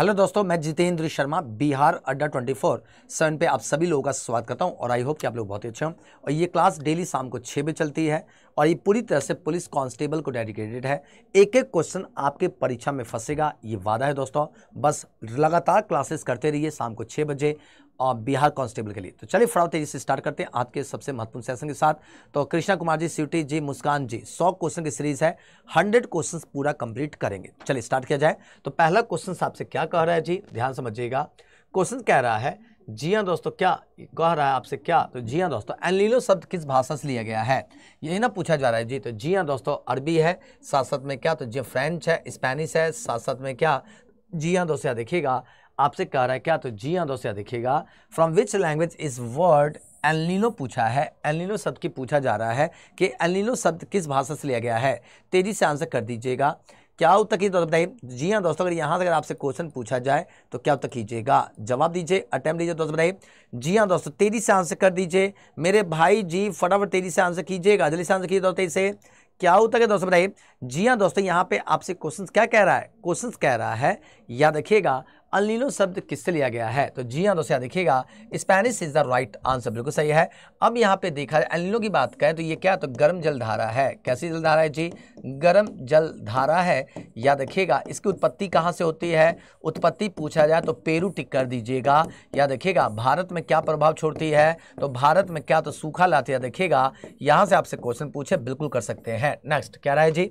hello दोस्तों मैं जितेंद्र शर्मा बिहार अड्डा 24 सेवन पे आप सभी लोगों का स्वागत करता हूं और आई होप कि आप लोग बहुत ही अच्छे हों और ये क्लास डेली शाम को छः बजे चलती है और ये पूरी तरह से पुलिस कांस्टेबल को डेडिकेटेड है एक एक क्वेश्चन आपके परीक्षा में फंसेगा ये वादा है दोस्तों बस लगातार क्लासेस करते रहिए शाम को छः बजे बिहार कांस्टेबल के लिए तो चलिए फटाफट तेजी से स्टार्ट करते हैं आज के सबसे महत्वपूर्ण सेशन के साथ तो कृष्णा कुमार जी सीटी जी मुस्कान जी सौ क्वेश्चन की सीरीज है हंड्रेड क्वेश्चन पूरा कंप्लीट करेंगे चलिए स्टार्ट किया जाए तो पहला क्वेश्चन आपसे क्या कह रहा है जी ध्यान समझिएगा क्वेश्चन कह रहा है जी हाँ दोस्तों क्या कह रहा है आपसे क्या तो जी हाँ दोस्तों एनलीलो शब्द किस भाषा से लिया गया है यही ना पूछा जा रहा है जी तो जी हाँ दोस्तों अरबी है साथ साथ में क्या तो जी फ्रेंच है स्पेनिश है साथ साथ में क्या जी हाँ दोस्तों यहाँ देखिएगा आपसे कह रहा है क्या तो जी हाँ दोस्तों देखिएगा from which language is word एलिनो पूछा है एलिनो शब्द की पूछा जा रहा है कि एलिनो शब्द किस भाषा से लिया गया है तेज़ी से आंसर कर दीजिएगा क्या उत्तर की कीजिए बताइए जी हाँ दोस्तों अगर यहाँ से अगर आपसे क्वेश्चन पूछा जाए तो क्या उत्तर कीजिएगा जवाब दीजिए अटैम्प लीजिए दोस्तों बताइए जी हाँ दोस्तों तेज़ी से आंसर कर दीजिए मेरे भाई जी फटाफट तेज़ी से आंसर कीजिएगा जल्दी से आंसर कीजिए दोस्तों इसे क्या उत्तर है दोस्तों बताइए जी हाँ दोस्तों यहाँ पे आपसे क्वेश्चन क्या कह रहा है क्वेश्चन कह रहा है याद रखिएगा अनलीलो शब्द किससे लिया गया है तो जी हाँ दोस्तों यहाँ देखिएगा Spanish is the right answer बिल्कुल सही है अब यहाँ पे देखा जाए अनिलो की बात करें तो ये क्या तो गर्म जलधारा है कैसी जलधारा है जी गर्म जलधारा है या देखिएगा इसकी उत्पत्ति कहाँ से होती है उत्पत्ति पूछा जाए तो पेरू टिक कर दीजिएगा या देखिएगा भारत में क्या प्रभाव छोड़ती है तो भारत में क्या तो सूखा लाती है देखिएगा यहाँ से आपसे क्वेश्चन पूछे बिल्कुल कर सकते हैं नेक्स्ट क्या रहा है जी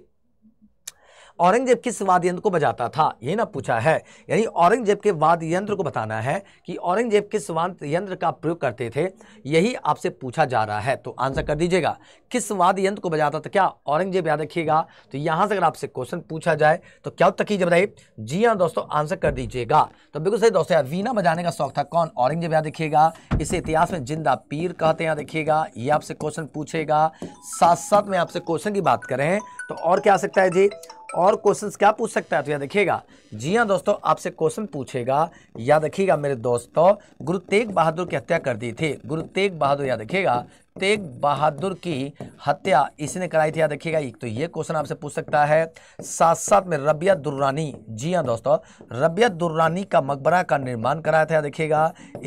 औरंगजेब किस वाद्य यंत्र को बजाता था ये ना पूछा है यानी औरंगजेब के वाद्य यंत्र को बताना है कि औरंगजेब किस वाद्य यंत्र का प्रयोग करते थे यही आपसे पूछा जा रहा है तो आंसर कर दीजिएगा किस वाद्य यंत्र को बजाता था क्या औरंगजेब याद रखिएगा तो यहाँ से अगर आपसे क्वेश्चन पूछा जाए तो क्या उत्तर कीजिए बताइए जी हाँ दोस्तों आंसर कर दीजिएगा तो बिल्कुल सही दोस्तों यार वीणा बजाने का शौक था कौन औरंगजेब याद रखिएगा इसे इतिहास में जिंदा पीर कहते हैं देखिएगा ये आपसे क्वेश्चन पूछेगा साथ साथ में आपसे क्वेश्चन की बात करें तो और क्या आ सकता है जी और क्वेश्चंस क्या पूछ सकता है तो याद रखिएगा जी हाँ दोस्तों आपसे क्वेश्चन पूछेगा याद रखिएगा मेरे दोस्तों गुरु तेग बहादुर की हत्या कर दी थी गुरु तेग बहादुर याद रखिएगा तेग बहादुर की हत्या इसने कराई थी याद रखिएगा तो ये क्वेश्चन आपसे पूछ सकता है साथ साथ में रबिया दुर्रानी जी हाँ दोस्तों रबिया दुर्रानी का मकबरा का निर्माण कराया था याद रखिएगा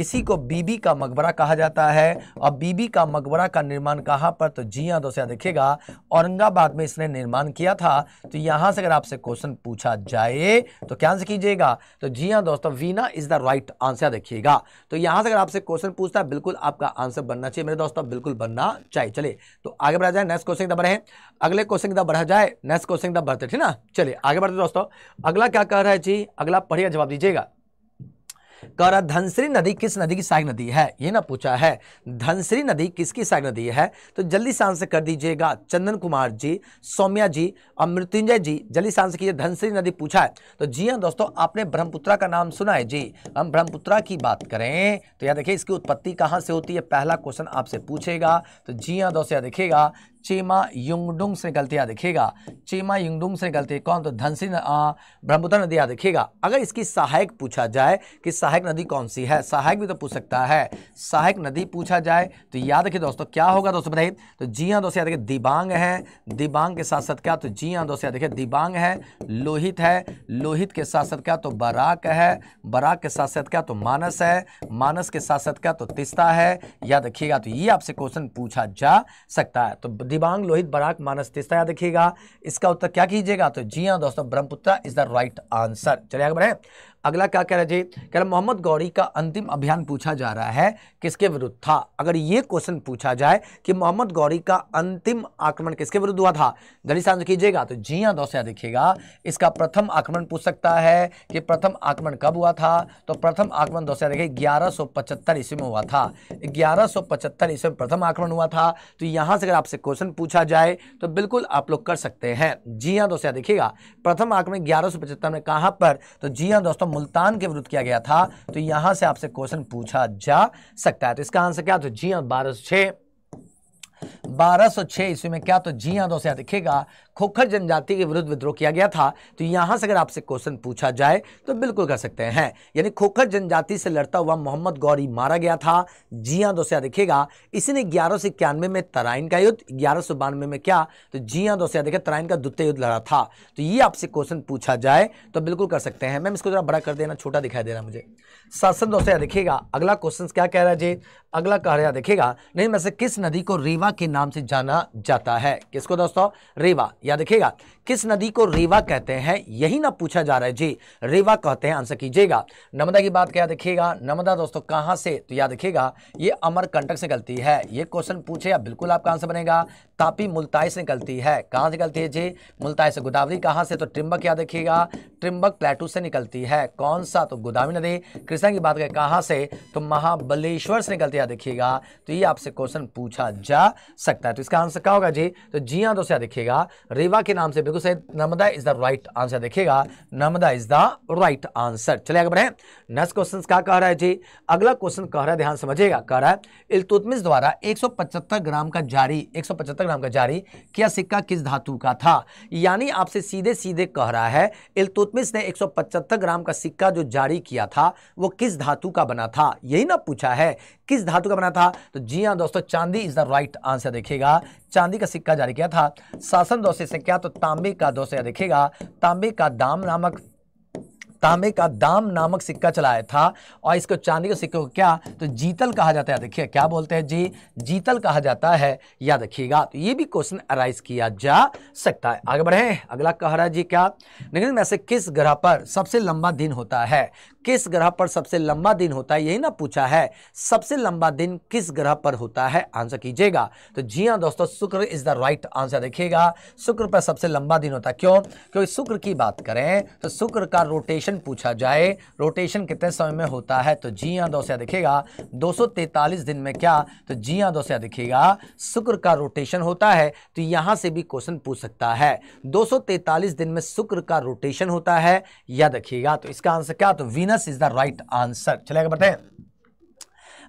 इसी को बीबी का मकबरा कहा जाता है और बीबी का मकबरा का निर्माण कहाँ पर तो जी हाँ दोस्तों याद रखिएगा औरंगाबाद में इसने निर्माण किया था तो यहाँ से अगर आपसे क्वेश्चन पूछा जाए तो क्या आंसर कीजिएगा तो जी हाँ दोस्तों Veena is the right answer देखिएगा तो यहाँ से अगर आपसे क्वेश्चन पूछता है बिल्कुल आपका आंसर बनना चाहिए मेरे दोस्तों बिल्कुल बनना चाहिए चलिए तो आगे बढ़ा जाए नेक्स्ट क्वेश्चन बढ़े अगले क्वेश्चन की तरफ बढ़ा जाए नेक्स्ट क्वेश्चन की तरफ बढ़ते ठीक ना चलिए आगे बढ़ते दोस्तों अगला क्या कह रहा है जी अगला पढ़िए जवाब दीजिएगा कह रहा धनश्री नदी किस नदी की सहायक नदी है ये ना पूछा है धनश्री नदी किसकी सहायक नदी है तो जल्दी से आंसर कर दीजिएगा चंदन कुमार जी सौम्या जी और मृत्युंजय जी जल्दी से आंसर कीजिए धनश्री नदी पूछा है तो जी हाँ दोस्तों आपने ब्रह्मपुत्रा का नाम सुना है जी हम ब्रह्मपुत्रा की बात करें तो यहाँ देखिए इसकी उत्पत्ति कहाँ से होती है पहला क्वेश्चन आपसे पूछेगा तो जी हाँ दोस्तों यहाँ देखिएगा चेमा युंगडुंग से निकलती याद देखिएगा चेमा युंगडुंग से निकलती है कौन तो धनसी ब्रह्मपुत्र नदी याद देखिएगा अगर इसकी सहायक पूछा जाए कि सहायक नदी कौन सी है सहायक भी तो पूछ सकता है सहायक नदी पूछा जाए तो याद रखिए दोस्तों क्या होगा दोस्तों बताइए तो जी हाँ दोस्तों याद रखिए दिबांग है दिबांग के साथ साथ क्या तो जी हाँ दोस्तों याद रखिए दिबांग है लोहित है लोहित के साथ साथ क्या तो बराक है बराक के साथ साथ क्या तो मानस है मानस के साथ साथ क्या तो तिस्ता है याद रखिएगा तो ये आपसे क्वेश्चन पूछा जा सकता है तो दिबांग लोहित बराक मानस तिस्ता याद रखिएगा इसका उत्तर क्या कीजिएगा तो जी हाँ दोस्तों Brahmaputra is the right answer चलिए आगे बढ़े अगला क्या कह रहा जी कह रहा मोहम्मद गौरी का अंतिम अभियान पूछा जा रहा है किसके विरुद्ध था अगर ये क्वेश्चन पूछा जाए कि मोहम्मद गौरी का अंतिम आक्रमण किसके विरुद्ध हुआ था जल्दी सांझ कीजिएगा तो जी हाँ दोस्तों देखिएगा इसका प्रथम आक्रमण पूछ सकता है कि प्रथम आक्रमण कब हुआ था तो प्रथम आक्रमण दोस्तों देखिए ग्यारह सौ पचहत्तर ईस्वी में हुआ था ग्यारह सौ पचहत्तर ईस्वी में प्रथम आक्रमण हुआ था तो यहाँ से अगर आपसे क्वेश्चन पूछा जाए तो बिल्कुल आप लोग कर सकते हैं जी हाँ दोस्तों देखिएगा प्रथम आक्रमण ग्यारह सौ पचहत्तर में कहाँ पर तो जी हाँ दोस्तों मुल्तान के विरुद्ध किया गया था तो यहां से आपसे क्वेश्चन पूछा जा सकता है तो इसका आंसर क्या तो जी हाँ बारह सौ बारह सौ छः ईस्वी में क्या तो जी हाँ दोस्तों यहाँ देखिएगा खोखर जनजाति के विरुद्ध विद्रोह किया गया था तो यहाँ से अगर आपसे क्वेश्चन पूछा जाए तो बिल्कुल कर सकते हैं यानी खोखर जनजाति से लड़ता हुआ मोहम्मद गौरी मारा गया था जी हाँ दोस्तों यहाँ देखिएगा इसी ने ग्यारह सौ इक्यानवे में तराइन का युद्ध ग्यारह सौ बानवे में क्या तो जी हाँ दोस्तों यहाँ देखिए तराइन का द्वितीय युद्ध लड़ा था तो ये आपसे क्वेश्चन पूछा जाए तो बिल्कुल कर सकते हैं मैम इसको जरा बड़ा कर देना छोटा दिखाई दे रहा मुझे शासन दोस्तों यहाँ देखिएगा अगला क्वेश्चन क्या कह रहा है जी अगला कह रहा देखेगा नहीं मैं किस नदी को रीवा के नाम से जाना जाता है किसको दोस्तों रेवा याद रखिएगा किस नदी को रेवा कहते हैं यही ना पूछा जा रहा है जी रेवा कहते हैं आंसर कीजिएगा नर्मदा की बात क्या देखिएगा नर्मदा दोस्तों कहां से तो याद रखिएगा ये अमरकंटक से गलती है ये क्वेश्चन पूछे बिल्कुल आपका आंसर बनेगा तापी मुल्ताई से निकलती है कहां से गलती है जी मुल्ताई से गोदावरी कहां से तो ट्रिम्बक याद रखिएगा ट्रिम्बक प्लेटू से निकलती है कौन सा तो गोदावरी नदी कृष्णा की बात करें कहां से तो महाबलेश्वर से निकलती याद देखिएगा तो ये आपसे क्वेश्चन पूछा जा सकता है तो इसका आंसर क्या होगा जी तो जी हाँ दोस्तों देखिएगा रेवा के नाम से बिल्कुल सही Narmada is the right answer देखिएगा Narmada is the right answer चले आगे बढ़े नेक्स्ट क्वेश्चन क्या कह रहा है जी अगला क्वेश्चन कह रहा है ध्यान समझिएगा कह रहा है इलतुतमिस द्वारा 175 ग्राम का जारी 175 ग्राम का जारी क्या सिक्का किस धातु का था यानी आपसे सीधे सीधे कह रहा है इलतुतमिस ने एक ग्राम का सिक्का जो जारी किया था वो किस धातु का बना था यही ना पूछा है किस धातु का बना था तो जी हाँ दोस्तों चांदी इज द राइट आंसर देखिएगा चांदी का सिक्का जारी किया था शासन दौर से क्या तो ताम तांबे का दो याद देखेगा तांबे का दाम नामक तांबे का दाम नामक सिक्का चलाया था और इसको चांदी के सिक्के को क्या तो जीतल कहा जाता है देखिए क्या बोलते हैं जी जीतल कहा जाता है याद रखिएगा तो ये भी क्वेश्चन अराइज किया जा सकता है आगे बढ़े अगला कह रहा है जी क्या निगम में से किस ग्रह पर सबसे लंबा दिन होता है किस ग्रह पर सबसे लंबा दिन होता है यही ना पूछा है सबसे लंबा दिन किस ग्रह पर होता है आंसर कीजिएगा तो जी हाँ दोस्तों शुक्र इज द राइट आंसर देखिएगा शुक्र पर सबसे लंबा दिन होता है क्यों क्योंकि शुक्र की बात करें तो शुक्र का रोटेशन पूछा जाए रोटेशन कितने समय में होता है तो जी हाँ दोस्तों देखिएगा दो दिन में क्या तो जी हाँ दोस्तों देखिएगा शुक्र का रोटेशन होता है तो यहां से भी क्वेश्चन पूछ सकता है दो दिन में शुक्र का रोटेशन होता है या देखिएगा तो इसका आंसर क्या तो Veena minus is the right answer चलेगा बढ़ते हैं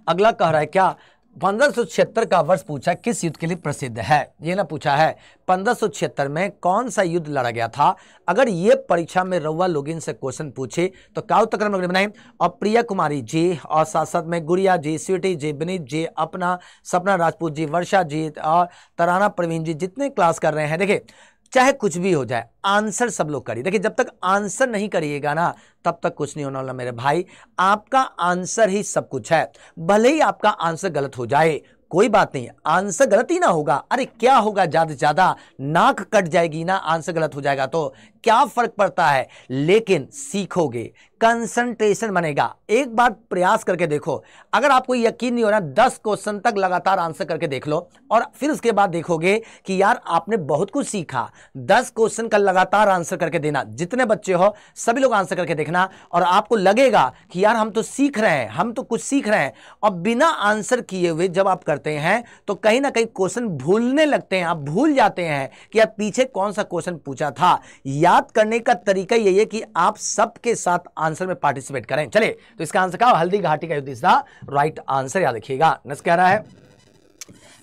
अगला कह रहा है क्या पंद्रह का वर्ष पूछा किस युद्ध के लिए प्रसिद्ध है ये ना पूछा है पंद्रह में कौन सा युद्ध लड़ा गया था अगर ये परीक्षा में रउआ लोग से क्वेश्चन पूछे तो क्या उत्तर क्रम बनाए और प्रिया कुमारी जी और साथ साथ में गुड़िया जी स्वीटी जी विनीत जी अपना सपना राजपूत जी वर्षा जी और तराना प्रवीण जी जितने क्लास कर रहे हैं देखिये चाहे कुछ भी हो जाए आंसर सब लोग करिए देखिए जब तक आंसर नहीं करिएगा ना तब तक कुछ नहीं होने वाला मेरे भाई आपका आंसर ही सब कुछ है भले ही आपका आंसर गलत हो जाए कोई बात नहीं आंसर गलत ही ना होगा अरे क्या होगा ज़्यादा से ज़्यादा नाक कट जाएगी ना आंसर गलत हो जाएगा तो क्या फर्क पड़ता है लेकिन सीखोगे कंसंट्रेशन बनेगा एक बार प्रयास करके देखो अगर आपको यकीन नहीं हो रहा दस क्वेश्चन तक लगातार आंसर करके देख लो और फिर उसके बाद देखोगे कि यार आपने बहुत कुछ सीखा दस क्वेश्चन का लगातार आंसर करके देना जितने बच्चे हो सभी लोग आंसर करके देखना और आपको लगेगा कि यार हम तो सीख रहे हैं हम तो कुछ सीख रहे हैं और बिना आंसर किए हुए जब आप करते हैं तो कहीं ना कहीं क्वेश्चन भूलने लगते हैं आप भूल जाते हैं कि यार पीछे कौन सा क्वेश्चन पूछा था या याद करने का तरीका यही है कि आप सबके साथ आंसर में पार्टिसिपेट करें चले तो इसका आंसर कहा हल्दी घाटी का युद्ध राइट आंसर याद रखिएगा नस कह रहा है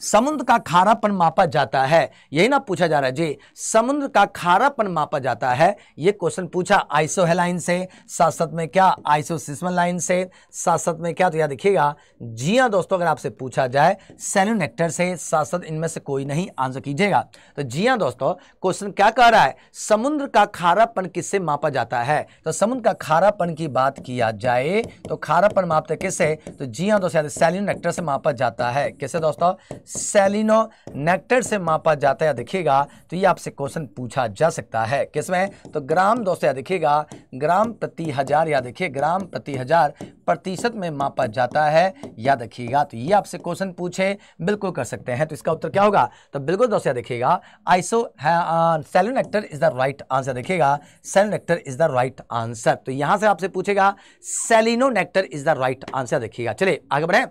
समुद्र का खारापन मापा जाता है यही ना पूछा जा रहा है जी समुद्र का खारापन मापा जाता है ये क्वेश्चन पूछा आइसोहेलाइन से साथ साथ में क्या आइसोसिस्मल लाइन से साथ साथ में क्या तो याद देखिएगा जी हाँ दोस्तों अगर आपसे पूछा जाए सैलन से साथ साथ इनमें से कोई नहीं आंसर कीजिएगा तो जी हाँ दोस्तों क्वेश्चन क्या कह रहा है समुद्र का खारापन किससे मापा जाता है तो समुद्र का खारापन की बात किया जाए तो खारापन मापते किससे तो जी हाँ दोस्तों सेल्यूनेक्टर से मापा जाता है किससे दोस्तों सेलिनो नेक्टर से मापा जाता है देखिएगा तो ये आपसे क्वेश्चन पूछा जा सकता है किसमें तो ग्राम दोस्तों या देखिएगा ग्राम प्रति हज़ार या देखिए ग्राम प्रति हज़ार प्रतिशत में मापा जाता है याद रखिएगा तो ये आपसे क्वेश्चन पूछे बिल्कुल कर सकते हैं तो इसका उत्तर क्या होगा तो बिल्कुल दोस्तों याद रखिएगा आइसो सेलन एक्टर इज द राइट आंसर देखिएगा सेलन एक्टर इज द राइट आंसर तो यहां से आपसे पूछेगा सेलिनो नेक्टर इज द राइट आंसर देखिएगा चलिए आगे बढ़े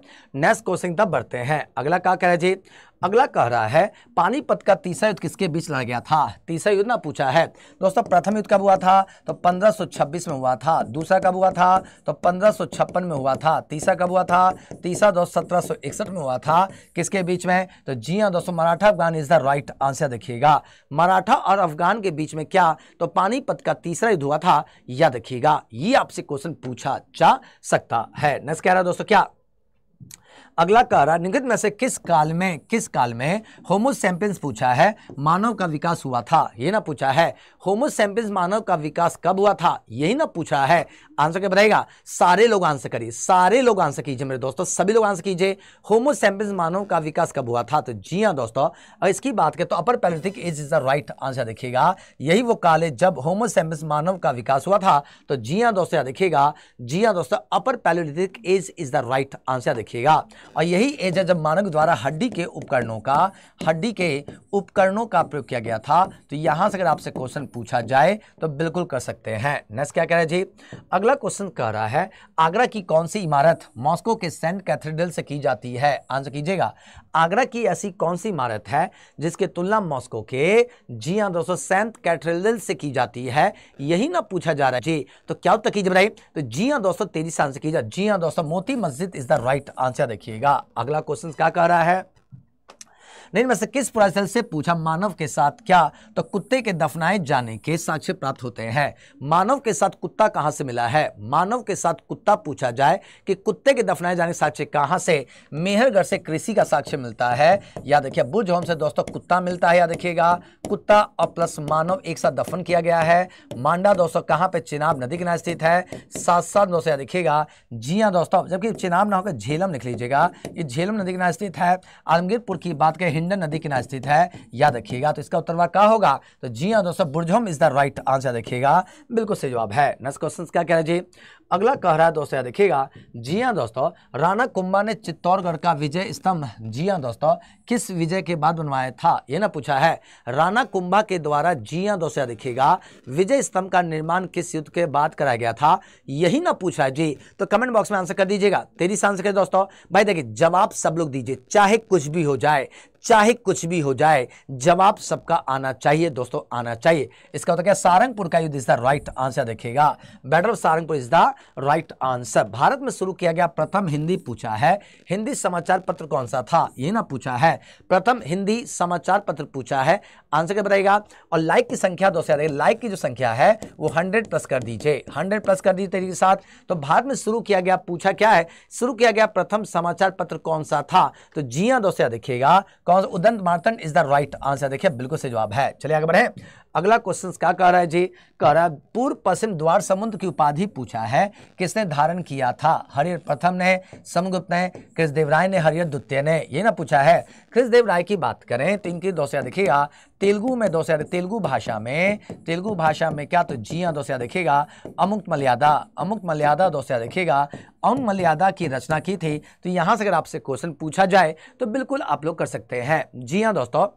नेक्स्ट क्वेश्चन तब बढ़ते हैं अगला क्या कह रहे जी अगला कह रहा है पानीपत का तीसरा युद्ध किसके बीच लड़ गया था तीसरा युद्ध ना पूछा है दोस्तों प्रथम युद्ध कब हुआ था तो 1526 में हुआ था दूसरा कब हुआ था तो 1556 में हुआ था तीसरा कब हुआ था तीसरा दोस्तों सत्रह में हुआ था किसके बीच में तो जी हाँ दोस्तों Maratha Afghan is the right answer देखिएगा मराठा और अफगान के बीच में क्या तो पानीपत का तीसरा युद्ध हुआ था यह देखिएगा ये आपसे क्वेश्चन पूछा जा सकता है नेक्स्ट कह रहा है दोस्तों क्या अगला कह रहा निगत में से किस काल में किस काल में होमोसेम्पियंस पूछा है मानव का विकास हुआ था ये ना पूछा है होमोसेम्पियंस मानव का विकास कब हुआ था यही ना पूछा है आंसर क्या बताएगा सारे लोग आंसर करिए सारे लोग आंसर कीजिए मेरे दोस्तों सभी लोग आंसर कीजिए होमोसेम्पियंस मानव का विकास कब हुआ था तो जी हाँ दोस्तों अगर इसकी बात करें तो upper Palaeolithic age is the right answer देखिएगा यही वो काल है जब होमोसेम्पियंस मानव का विकास हुआ था तो जी हाँ दोस्तों देखिएगा जी हाँ दोस्तों upper Palaeolithic age is the right answer देखिएगा और यही एजा जब मानक द्वारा हड्डी के उपकरणों का हड्डी के उपकरणों का प्रयोग किया गया था तो यहां से अगर आपसे क्वेश्चन पूछा जाए तो बिल्कुल कर सकते हैं नेक्स्ट क्या कह रहे हैं जी अगला क्वेश्चन कह रहा है आगरा की कौन सी इमारत मॉस्को के सेंट कैथेड्रल से की जाती है आंसर कीजिएगा आगरा की ऐसी कौन सी इमारत है जिसकी तुलना मॉस्को के जी हाँ दोस्तों सेंट कैथेड्रल से की जाती है यही ना पूछा जा रहा है जी तो क्या उत्तर कीजिए तो जी हाँ दोस्तों तेजी से आंसर कीजिए जी हाँ दोस्तों मोती मस्जिद इज द राइट आंसर देखिएगा अगला क्वेश्चन क्या कह रहा है नहीं वैसे किस प्रश्न से पूछा मानव के साथ क्या तो कुत्ते के दफनाए जाने के साक्ष्य प्राप्त होते हैं मानव के साथ कुत्ता कहाँ से मिला है मानव के साथ कुत्ता पूछा जाए कि कुत्ते के दफनाए जाने के साक्ष्य कहाँ से मेहरगढ़ से कृषि का साक्ष्य मिलता है या देखिए बुज होम से दोस्तों कुत्ता मिलता है या देखिएगा कुत्ता और प्लस मानव एक साथ दफन किया गया है मांडा दोस्तों कहाँ पे चिनाब नदी किनारे स्थित है साथ साथ दोस्तों देखिएगा जिया हाँ दोस्तों जबकि चिनाब ना होकर झेलम लिख लीजिएगा ये झेलम नदी किनारे स्थित है आलमगीरपुर की बात करें हिंडन नदी किनारे स्थित है याद रखिएगा तो इसका उत्तरवा क्या होगा तो जी हाँ दोस्तों Burzahom is the right answer देखिएगा बिल्कुल सही जवाब है नेक्स्ट क्वेश्चन क्या कह रहे जी अगला कह रहा है दोस्तों देखिएगा जी हाँ दोस्तों राणा कुंभा ने चित्तौड़गढ़ का विजय स्तंभ जी हाँ दोस्तों किस विजय के बाद बनवाया था ये ना पूछा है राणा कुंभा के द्वारा जी हाँ दोस्तों देखिएगा विजय स्तंभ का निर्माण किस युद्ध के बाद कराया गया था यही ना पूछा है जी तो कमेंट बॉक्स में आंसर कर दीजिएगा तेरी आंसर कर दोस्तों भाई देखिए जवाब सब लोग दीजिए चाहे कुछ भी हो जाए चाहे कुछ भी हो जाए जवाब सबका आना चाहिए दोस्तों आना चाहिए इसका होता मतलब क्या सारंगपुर का युद्ध इज द राइट आंसर देखिएगा battle of Sarangpur is the right answer Bharat में शुरू किया गया प्रथम हिंदी पूछा है हिंदी समाचार पत्र कौन सा था ये ना पूछा है प्रथम हिंदी समाचार पत्र पूछा है आंसर क्या बताएगा और लाइक की संख्या दो से लाइक की जो संख्या है वो हंड्रेड प्लस कर दीजिए हंड्रेड प्लस कर दीजिए तरीके साथ तो भारत में शुरू किया गया पूछा क्या है शुरू किया गया प्रथम समाचार पत्र कौन सा था तो जिया हाँ, दोस्तों देखिएगा कौन सा Udant Martand is the right answer देखिए बिल्कुल से जवाब है चलिए आगे बढ़े अगला क्वेश्चन क्या कह रहा है जी कह रहा है पूर्व पश्चिम द्वार समुद्र की उपाधि पूछा है किसने धारण किया था हरिहर प्रथम ने समगुप्त ने कृष्णदेव राय ने हरिहर द्वितीय ने ये ना पूछा है कृष्णदेव राय की बात करें तो इनकी दोस्या देखिएगा तेलुगु में दोस्या तेलुगु भाषा में तेलुगु भाषा में क्या तो जिया हाँ, दोस्या देखिएगा अमुक मल्यादा अमुक मल्यादा दोस्या देखिएगा अमुक मल्यादा की रचना की थी तो यहाँ से अगर आपसे क्वेश्चन पूछा जाए तो बिल्कुल आप लोग कर सकते हैं जी हाँ दोस्तों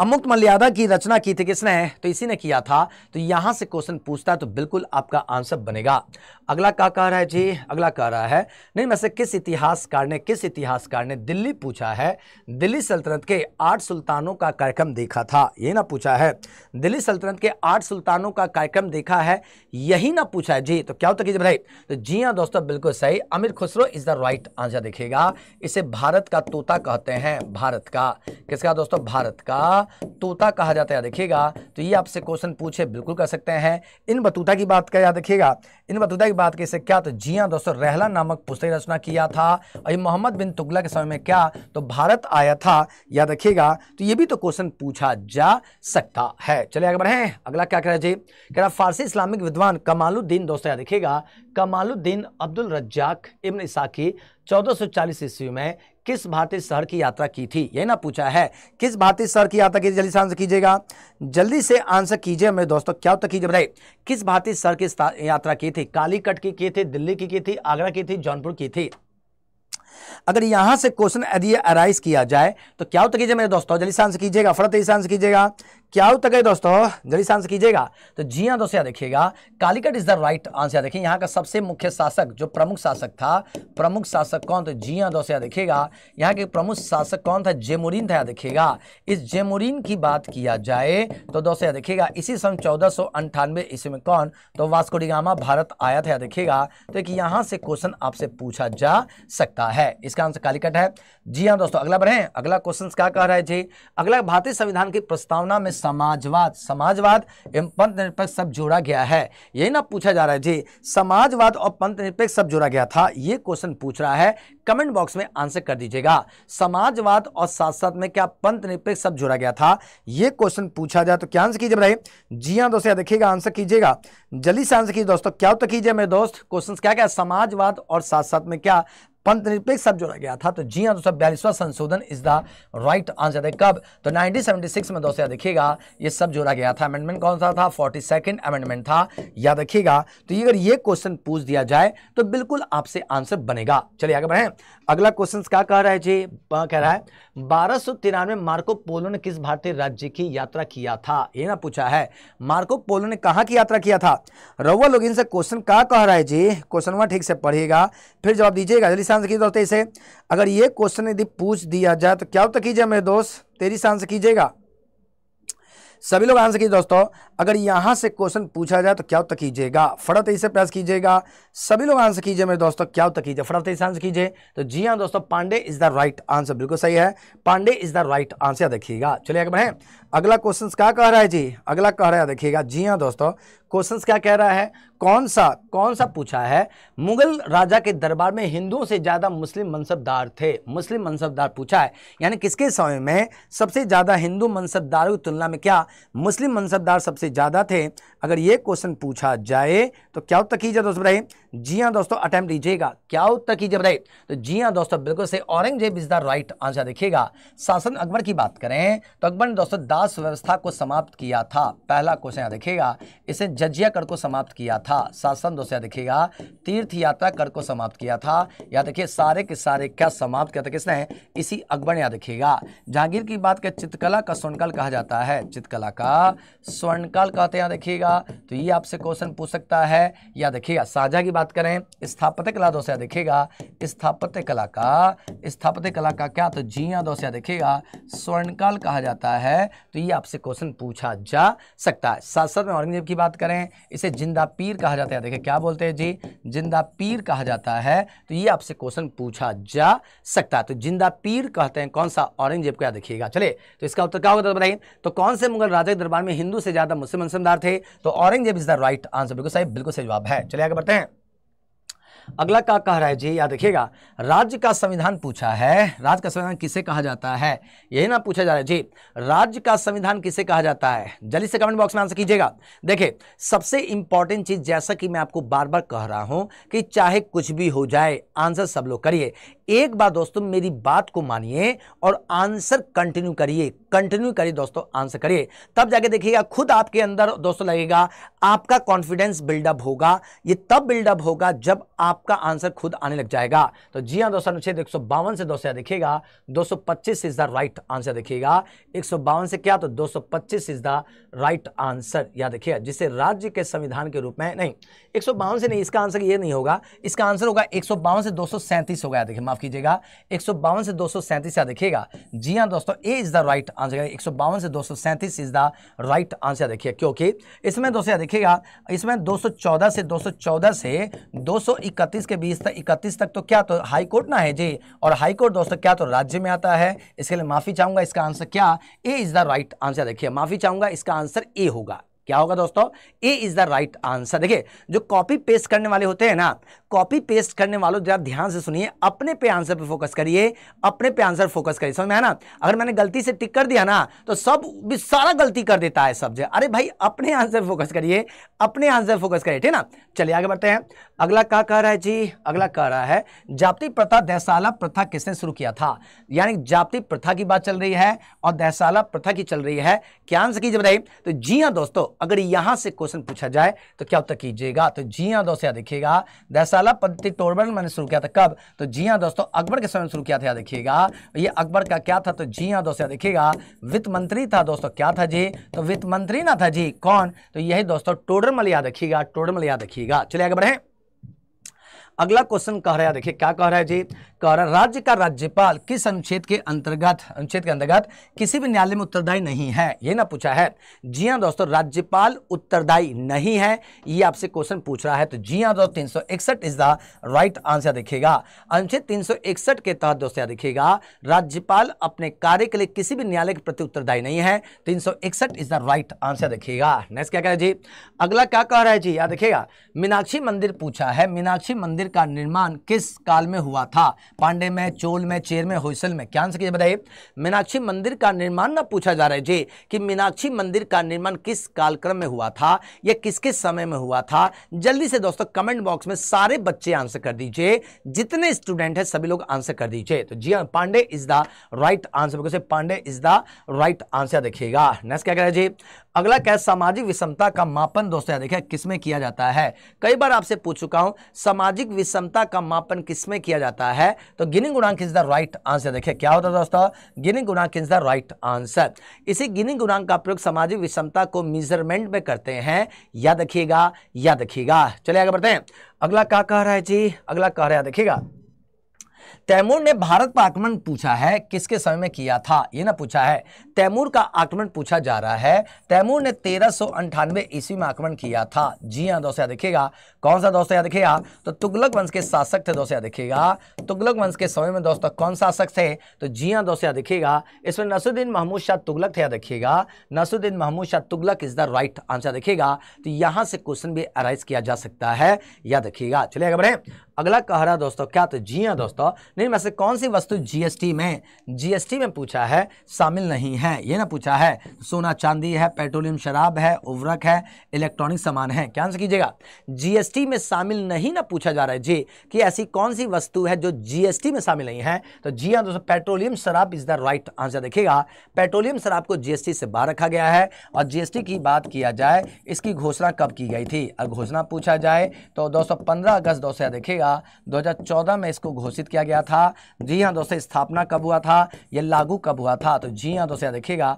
अमुक्त मल्यादा की रचना की थी किसने तो इसी ने किया था तो यहां से क्वेश्चन पूछता है तो बिल्कुल आपका आंसर बनेगा अगला क्या कह रहा है जी अगला कह रहा है नहीं वैसे किस इतिहासकार ने किस इतिहासकार ने दिल्ली पूछा है दिल्ली सल्तनत के आठ सुल्तानों का कार्यक्रम देखा था ये ना पूछा है दिल्ली सल्तनत के आठ सुल्तानों का कार्यक्रम देखा है यही ना पूछा है जी तो क्या होता है भाई तो जी हाँ दोस्तों बिल्कुल सही Amir Khusro is the right answer देखेगा इसे भारत का तोता कहते हैं भारत का किसका दोस्तों भारत का तोता कहा जाता है देखिएगा तो ये आपसे क्वेश्चन पूछे बिल्कुल कर सकते हैं इन बतूता की बात क्या देखिएगा इन बतूता की बात कैसे क्या तो जी हाँ दोस्तों रहला नामक पुस्तक रचना किया था और ये मोहम्मद बिन तुगला के समय में क्या तो भारत आया था या देखिएगा तो ये भी तो क्वेश्चन पूछा जा सकता है चलिए अगर बढ़े अगला क्या कह जी कह रहा फारसी इस्लामिक विद्वान कमालुद्दीन दोस्तों याद रखिएगा कमालुद्दीन अब्दुल रज्जाक इब्न इसाकी 1440 ईस्वी में किस भारतीय शहर की यात्रा की थी यही ना पूछा है किस भारतीय शहर की यात्रा की जल्दी से आंसर कीजिएगा जल्दी से आंसर कीजिए मेरे दोस्तों क्या उत्तर कीजिए बताइए किस भारतीय शहर की यात्रा की थी कालीकट की की थी दिल्ली की की थी आगरा की थी जौनपुर की थी अगर यहां से क्वेश्चन यदि अराइज किया जाए तो क्या होता कीजिए मेरे दोस्तों जल्दी से आंसर कीजिएगा फरत से आंसर कीजिएगा क्या उत्तर गए दोस्तों जल्दी से आंसर कीजिएगा तो जी हाँ दोस्तों देखिएगा Calicut is the right answer देखिए यहाँ का सबसे मुख्य शासक जो प्रमुख शासक था प्रमुख शासक कौन तो जी हाँ दोस्तों देखिएगा यहाँ के प्रमुख शासक कौन था जेमुरीन था देखिएगा इस जेमुरीन की बात किया जाए तो दोस्तों देखिएगा इसी सन चौदह सौ अंठानवे ईस्वी में कौन तो वास्कोडिगामा भारत आया था देखिएगा तो एक यहाँ से क्वेश्चन आपसे पूछा जा सकता है इसका आंसर कालीकट है जी हाँ दोस्तों अगला बढ़े अगला क्वेश्चन क्या कह रहे है जी अगला भारतीय संविधान की प्रस्तावना में समाजवाद समाजवाद एवं पंथ निरपेक्ष सब जोड़ा गया है यही ना पूछा जा रहा है जी समाजवाद और पंथ निरपेक्ष सब जोड़ा गया था ये क्वेश्चन पूछ रहा है कमेंट बॉक्स में आंसर कर दीजिएगा समाजवाद और साथ साथ में क्या पंथ निरपेक्ष सब जोड़ा गया था ये क्वेश्चन पूछा जाए तो क्या आंसर कीजिए भाई जी हाँ दोस्तों देखिएगा आंसर कीजिएगा जल्दी से आंसर कीजिए दोस्तों क्या उत्तर कीजिए मेरे दोस्त क्वेश्चन क्या क्या समाजवाद और साथ साथ में क्या पंथ निरपेक्ष शब्द जोड़ा गया था तो जी हाँ दोस्तों बयालीसवा संशोधन इज द राइट आंसर है कब तो 1976 में दोस्तों याद रखिएगा ये सब जोड़ा गया था अमेंडमेंट कौन सा था फोर्टी सेकेंड अमेंडमेंट था याद रखिएगा तो ये अगर ये क्वेश्चन पूछ दिया जाए तो बिल्कुल आपसे आंसर बनेगा चलिए आगे बढ़े अगला क्वेश्चन क्या कह रहा है जी कह रहा है बारह सौ तिरानवे मार्को पोलो ने किस भारतीय राज्य की यात्रा किया था ये ना पूछा है मार्को पोलो ने कहा की यात्रा किया था रउआ लोग इनसे क्वेश्चन क्या कह रहा है जी क्वेश्चन वहां ठीक से पढ़िएगा फिर जवाब दीजिएगा जल्दी सांस खींच होते इसे अगर ये क्वेश्चन यदि पूछ दिया जाए तो क्या होता कीजिए मेरे दोस्त तेरी सांस कीजिएगा सभी लोग आंसर कीजिए दोस्तों अगर यहां से क्वेश्चन पूछा जाए तो क्या उत्तर कीजिएगा फड़त से प्रयास कीजिएगा सभी लोग आंसर कीजिए मेरे दोस्तों क्या उत्तर कीजिए फड़त से आंसर कीजिए तो जी हां दोस्तों Pandey is the right answer बिल्कुल सही है Pandey is the right answer देखिएगा चलिए आगे बढ़े अगला क्वेश्चन क्या कह रहा है जी अगला कह रहा है देखिएगा जी हाँ दोस्तों क्वेश्चन क्या कह रहा है कौन सा कौन सा पूछा है मुगल राजा के दरबार में हिंदुओं से ज़्यादा मुस्लिम मनसबदार थे मुस्लिम मनसबदार पूछा है यानी किसके समय में सबसे ज़्यादा हिंदू मनसबदारों की तुलना में क्या मुस्लिम मनसबदार सबसे ज़्यादा थे अगर ये क्वेश्चन पूछा जाए तो क्या उत्तर कीजिए दोस्तों भाई जी हाँ दोस्तों अटैम्प्ट लीजिएगा क्या उत्तर कीजिए भाई तो जी हाँ दोस्तों बिल्कुल से Aurangzeb is the right answer देखिएगा शासन अकबर की बात करें तो अकबर ने दोस्तों दास व्यवस्था को समाप्त किया था पहला क्वेश्चन यहाँ देखिएगा इसे जजिया कर को समाप्त किया था शासन दोष देखिएगा तीर्थ यात्रा कर को समाप्त किया था या देखिए सारे के सारे क्या समाप्त किया था किसने इसी अकबर ने देखिएगा जहांगीर की बात कर चित्रकला का स्वर्णकाल कहा जाता है चित्रकला का स्वर्णकाल कहते हैं देखिएगा तो ये आपसे क्वेश्चन पूछ सकता है या देखिएगा साझा की बात करें स्थापत्य कला दोष देखिएगा स्थापत्य कला का स्थापत्य कला का क्या तो जिया दोष देखिएगा स्वर्णकाल कहा जाता है तो ये आपसे क्वेश्चन पूछा जा सकता है साथ साथ में औरंगजेब की बात करें रहे हैं इसे जिंदा पीर कहा जाता है देखिए क्या बोलते हैं जी जिंदा पीर कहा जाता है तो ये आपसे क्वेश्चन पूछा जा सकता है तो जिंदा पीर कहते हैं कौन सा ऑरेंज एप क्या देखिएगा चले तो इसका उत्तर क्या होगा तो बताइए तो कौन से मुगल राजा के दरबार में हिंदू से ज़्यादा मुस्लिम मनसमदार थे तो orange ape is the right answer बिल्कुल सही बिल्कुल सही जवाब है चले आगे बढ़ते हैं अगला का कह रहा है जी याद रखिएगा राज्य का संविधान पूछा है राज्य का संविधान किसे कहा जाता है यही ना पूछा जा रहा है जी राज्य का संविधान किसे कहा जाता है जल्दी से कमेंट बॉक्स में आंसर कीजिएगा देखिए सबसे इंपॉर्टेंट चीज जैसा कि मैं आपको बार बार कह रहा हूं कि चाहे कुछ भी हो जाए आंसर सब लोग करिए एक बार दोस्तों मेरी बात को मानिए और आंसर कंटिन्यू करिए कंटिन्यू करिए दोस्तों आंसर करिए तब जाके देखिएगा खुद आपके अंदर दोस्तों लगेगा आपका कॉन्फिडेंस बिल्डअप होगा ये तब बिल्डअप होगा जब आप आपका आंसर खुद आने लग जाएगा तो जी हाँ दोस्तों अनुच्छेद एक से दो से देखिएगा 225 इज द राइट आंसर देखिएगा एक से क्या तो 225 इज द राइट आंसर या देखिए जिसे राज्य के संविधान के रूप में नहीं एक से नहीं इसका आंसर ये नहीं होगा इसका आंसर होगा एक से दो होगा याद देखिए माफ कीजिएगा एक से दो या देखिएगा जी हाँ दोस्तों A is the right answer एक से दो इज द राइट आंसर देखिए क्योंकि इसमें दोस्तों देखिएगा इसमें 214 से 214 से दो सौ इकतीस के बीस तक इकतीस तक तो क्या तो हाई कोर्ट ना है जी और हाई कोर्ट दोस्तों क्या तो राज्य में आता है इसके लिए माफ़ी चाहूंगा इसका आंसर क्या A is the right answer देखिए माफ़ी चाहूंगा इसका आंसर ए होगा क्या होगा दोस्तों A is the right answer देखिए जो कॉपी पेस्ट करने वाले होते हैं ना कॉपी पेस्ट करने वालों जरा ध्यान से सुनिए अपने पे आंसर पे फोकस करिए अपने पे आंसर फोकस करिए समझ में है ना अगर मैंने गलती से टिक कर दिया ना तो सब भी सारा गलती कर देता है सब्जेक्ट अरे भाई अपने आंसर फोकस करिए अपने आंसर फोकस करिए ठीक ना चलिए आगे बढ़ते हैं अगला क्या कह रहा है जी अगला कह रहा है जाति प्रथा दहशाला प्रथा किसने शुरू किया था यानी जाति प्रथा की बात चल रही है और दहशाला प्रथा की चल रही है क्या आंसर कीजिए बताइए तो जी हाँ दोस्तों अगर यहां से क्वेश्चन पूछा जाए तो क्या उत्तर कीजिएगा तो जी हाँ दोस्तों याद देखिएगा दहसाला पद्धति टोरबन मैंने शुरू किया था कब तो जी हाँ दोस्तों अकबर के समय शुरू किया था याद देखिएगा ये अकबर का क्या था तो जी हाँ दोस्तों देखिएगा वित्त मंत्री था दोस्तों क्या था जी तो वित्त मंत्री ना था जी कौन तो यही दोस्तों टोडरमल याद रखिएगा टोडरमल याद रखिएगा चलिए आगे बढ़े अगला क्वेश्चन कह रहा है देखिए क्या कह रहा है जी कह रहा है राज्य का राज्यपाल किस अनुच्छेद के अंतर्गत अनुच्छेद के अंतर्गत किसी भी न्यायालय में उत्तरदायी नहीं है ये ना पूछा है जी हाँ दोस्तों राज्यपाल उत्तरदायी नहीं है ये आपसे क्वेश्चन पूछ रहा है तो जी हाँ दोस्तों तीन इज द राइट आंसर देखिएगा अनुच्छेद तीन के तहत दोस्तों यहाँ देखिएगा राज्यपाल अपने कार्य के लिए किसी भी न्यायालय के प्रति उत्तरदायी नहीं है तीन इज द राइट आंसर देखिएगा नेक्स्ट क्या कह रहे जी अगला क्या कह रहा है जी यहाँ देखिएगा मीनाक्षी मंदिर पूछा है मीनाक्षी मंदिर मंदिर का निर्माण किस काल में हुआ था पांडे में चोल में चेर में होसल में क्या आंसर कीजिए बताइए मीनाक्षी मंदिर का निर्माण ना पूछा जा रहा है जी कि मीनाक्षी मंदिर का निर्माण किस कालक्रम में हुआ था या किस किस समय में हुआ था जल्दी से दोस्तों कमेंट बॉक्स में सारे बच्चे आंसर कर दीजिए जितने स्टूडेंट हैं सभी लोग आंसर कर दीजिए तो जी हाँ Pandey is the right answer because Pandey is the right answer देखिएगा नेक्स्ट क्या कह रहे हैं जी अगला क्या है सामाजिक विषमता का मापन दोस्तों देखिए किसमें किया जाता है कई बार आपसे पूछ चुका हूं सामाजिक विषमता का मापन किसमें किया जाता है तो गिनी गुणांक इज द राइट आंसर देखिए क्या होता है दोस्तों गिनी गुणांक इज द राइट आंसर इसी गिनी गुणांक का प्रयोग सामाजिक विषमता को मेजरमेंट में करते हैं या देखिएगा या देखिएगा चलिए आगे बढ़ते हैं अगला क्या कह रहा है जी अगला कह रहा है देखिएगा तैमूर ने भारत पर आक्रमण पूछा है किसके समय में किया था ये ना पूछा है तैमूर का आक्रमण पूछा जा रहा है तैमूर ने तेरह सौ अंठानवे ईस्वी में आक्रमण किया था जी हाँ दोस्तों देखिएगा कौन सा दोस्तों याद रखिएगा तो तुगलक वंश के शासक थे दोस्तों याद देखिएगा तुगलक वंश के समय में दोस्तों कौन शासक थे तो जी हाँ दोस्तों याद देखिएगा इसमें नसुद्दीन महमूद शाह तुगलक थे याद देखिएगा Nasiruddin Mahmud Shah Tughlaq is the right answer देखिएगा तो यहाँ से क्वेश्चन भी अराइज किया जा सकता है याद रखिएगा चलिए अगर बढ़े अगला कह रहा दोस्तों क्या तो जी हाँ दोस्तों नहीं वैसे कौन सी वस्तु जीएसटी में जीएसटी में पूछा है शामिल नहीं है ये ना पूछा है सोना चांदी है पेट्रोलियम शराब है उवरक है इलेक्ट्रॉनिक सामान है क्या आंसर कीजिएगा जीएसटी में शामिल नहीं ना पूछा जा रहा है जी कि ऐसी कौन सी वस्तु है जो जीएसटी में शामिल नहीं है तो जी हाँ दोस्तों पेट्रोलियम शराब इज द राइट आंसर देखिएगा पेट्रोलियम शराब को जीएसटी से बाहर रखा गया है और जीएसटी की बात किया जाए इसकी घोषणा कब की गई थी अगर घोषणा पूछा जाए तो दोस्तों पंद्रह अगस्त दोस्तों देखिएगा रखिएगा 2014 में इसको घोषित किया गया था जी हाँ दोस्तों स्थापना कब हुआ था यह लागू कब हुआ था तो जी हाँ दोस्तों देखिएगा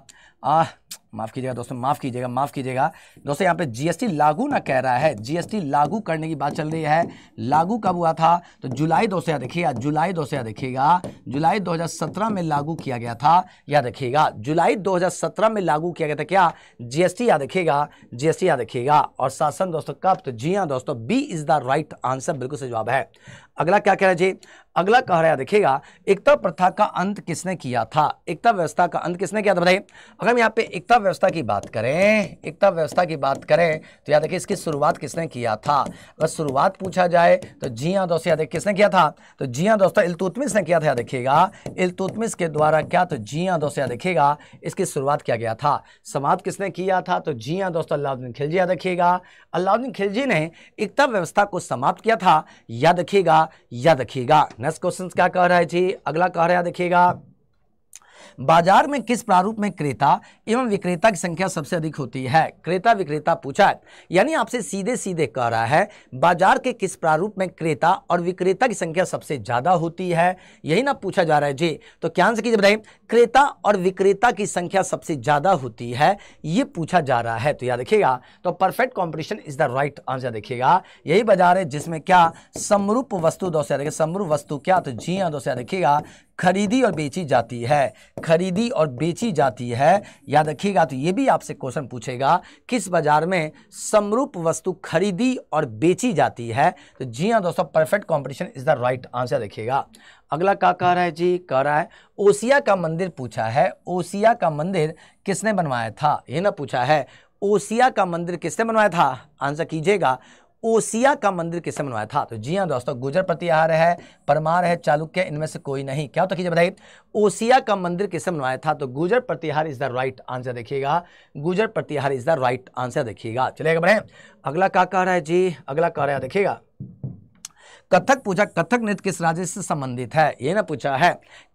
माफ़ कीजिएगा दोस्तों माफ़ कीजिएगा माफ़ कीजिएगा दोस्तों यहाँ पे जीएसटी लागू ना कह रहा है जीएसटी लागू करने की बात चल रही है लागू कब हुआ था तो जुलाई दोस्तों याद देखिएगा जुलाई दोस्तों याद देखिएगा जुलाई 2017 में लागू किया गया था याद देखिएगा जुलाई 2017 में लागू किया गया था क्या जीएसटी याद देखिएगा जीएसटी याद देखिएगा और शासन दोस्तों कब तो जी हाँ दोस्तों B is the right answer बिल्कुल सही जवाब है अगला क्या कह रहा है जी अगला कह रहा है देखिएगा एकता प्रथा का अंत किसने किया था एकता व्यवस्था का अंत किसने किया था बताइए अगर हम यहाँ पे एकता व्यवस्था की बात करें एकता व्यवस्था की बात करें तो याद रखिए इसकी शुरुआत किसने किया था अगर शुरुआत पूछा जाए तो जी हाँ दोस्तों याद किसने किया था तो जी हाँ दोस्तों इलतुतमिस ने किया था याद देखिएगा इलतुतमिस के द्वारा क्या तो जी हाँ दोस्तों याद देखिएगा इसकी शुरुआत किया गया था समाप्त किसने किया था तो जी हाँ दोस्तों अलाउद्दीन खिलजी याद रखिएगा अलाउद्दीन खिलजी ने एकता व्यवस्था को समाप्त किया था याद रखिएगा याद रखिएगा नेक्स्ट क्वेश्चन क्या कह रहा है जी अगला कह रहा है देखिएगा बाजार में किस प्रारूप में क्रेता एवं विक्रेता की संख्या सबसे अधिक होती है क्रेता विक्रेता पूछा है यानी आपसे सीधे सीधे कह रहा है बाजार के किस प्रारूप में क्रेता और विक्रेता की संख्या सबसे ज़्यादा होती है यही ना पूछा जा रहा है जी तो क्या आंसर कीजिए बताइए क्रेता और विक्रेता की संख्या सबसे ज़्यादा होती है ये पूछा जा रहा है तो याद रखिएगा तो perfect competition is the right answer देखिएगा यही बाजार है जिसमें क्या समरूप वस्तु दोस्त समरूप वस्तु क्या तो जी हाँ दोस्तों देखिएगा खरीदी और बेची जाती है खरीदी और बेची जाती है याद रखिएगा तो ये भी आपसे क्वेश्चन पूछेगा किस बाजार में समरूप वस्तु खरीदी और बेची जाती है तो जी हाँ दोस्तों perfect competition is the right answer देखिएगा अगला क्या कह रहा है जी कह रहा है ओसिया का मंदिर पूछा है ओसिया का मंदिर किसने बनवाया था ये ना पूछा है ओसिया का मंदिर किसने बनवाया था आंसर कीजिएगा ओसिया का मंदिर किसने बनवाया था तो जी हाँ दोस्तों गुजर प्रतिहार है परमार है चालुक्य इनमें से कोई नहीं क्या होता कीजिए बताइए ओसिया का मंदिर किसने बनवाया था तो Gurjara Pratihara is the right answer देखिएगा Gurjara Pratihara is the right answer देखिएगा चलेगा बढ़े अगला क्या कह रहा है जी अगला कह रहा है देखिएगा कथक पूछा कथक नृत्य किस राज्य से संबंधित है ये ना पूछा है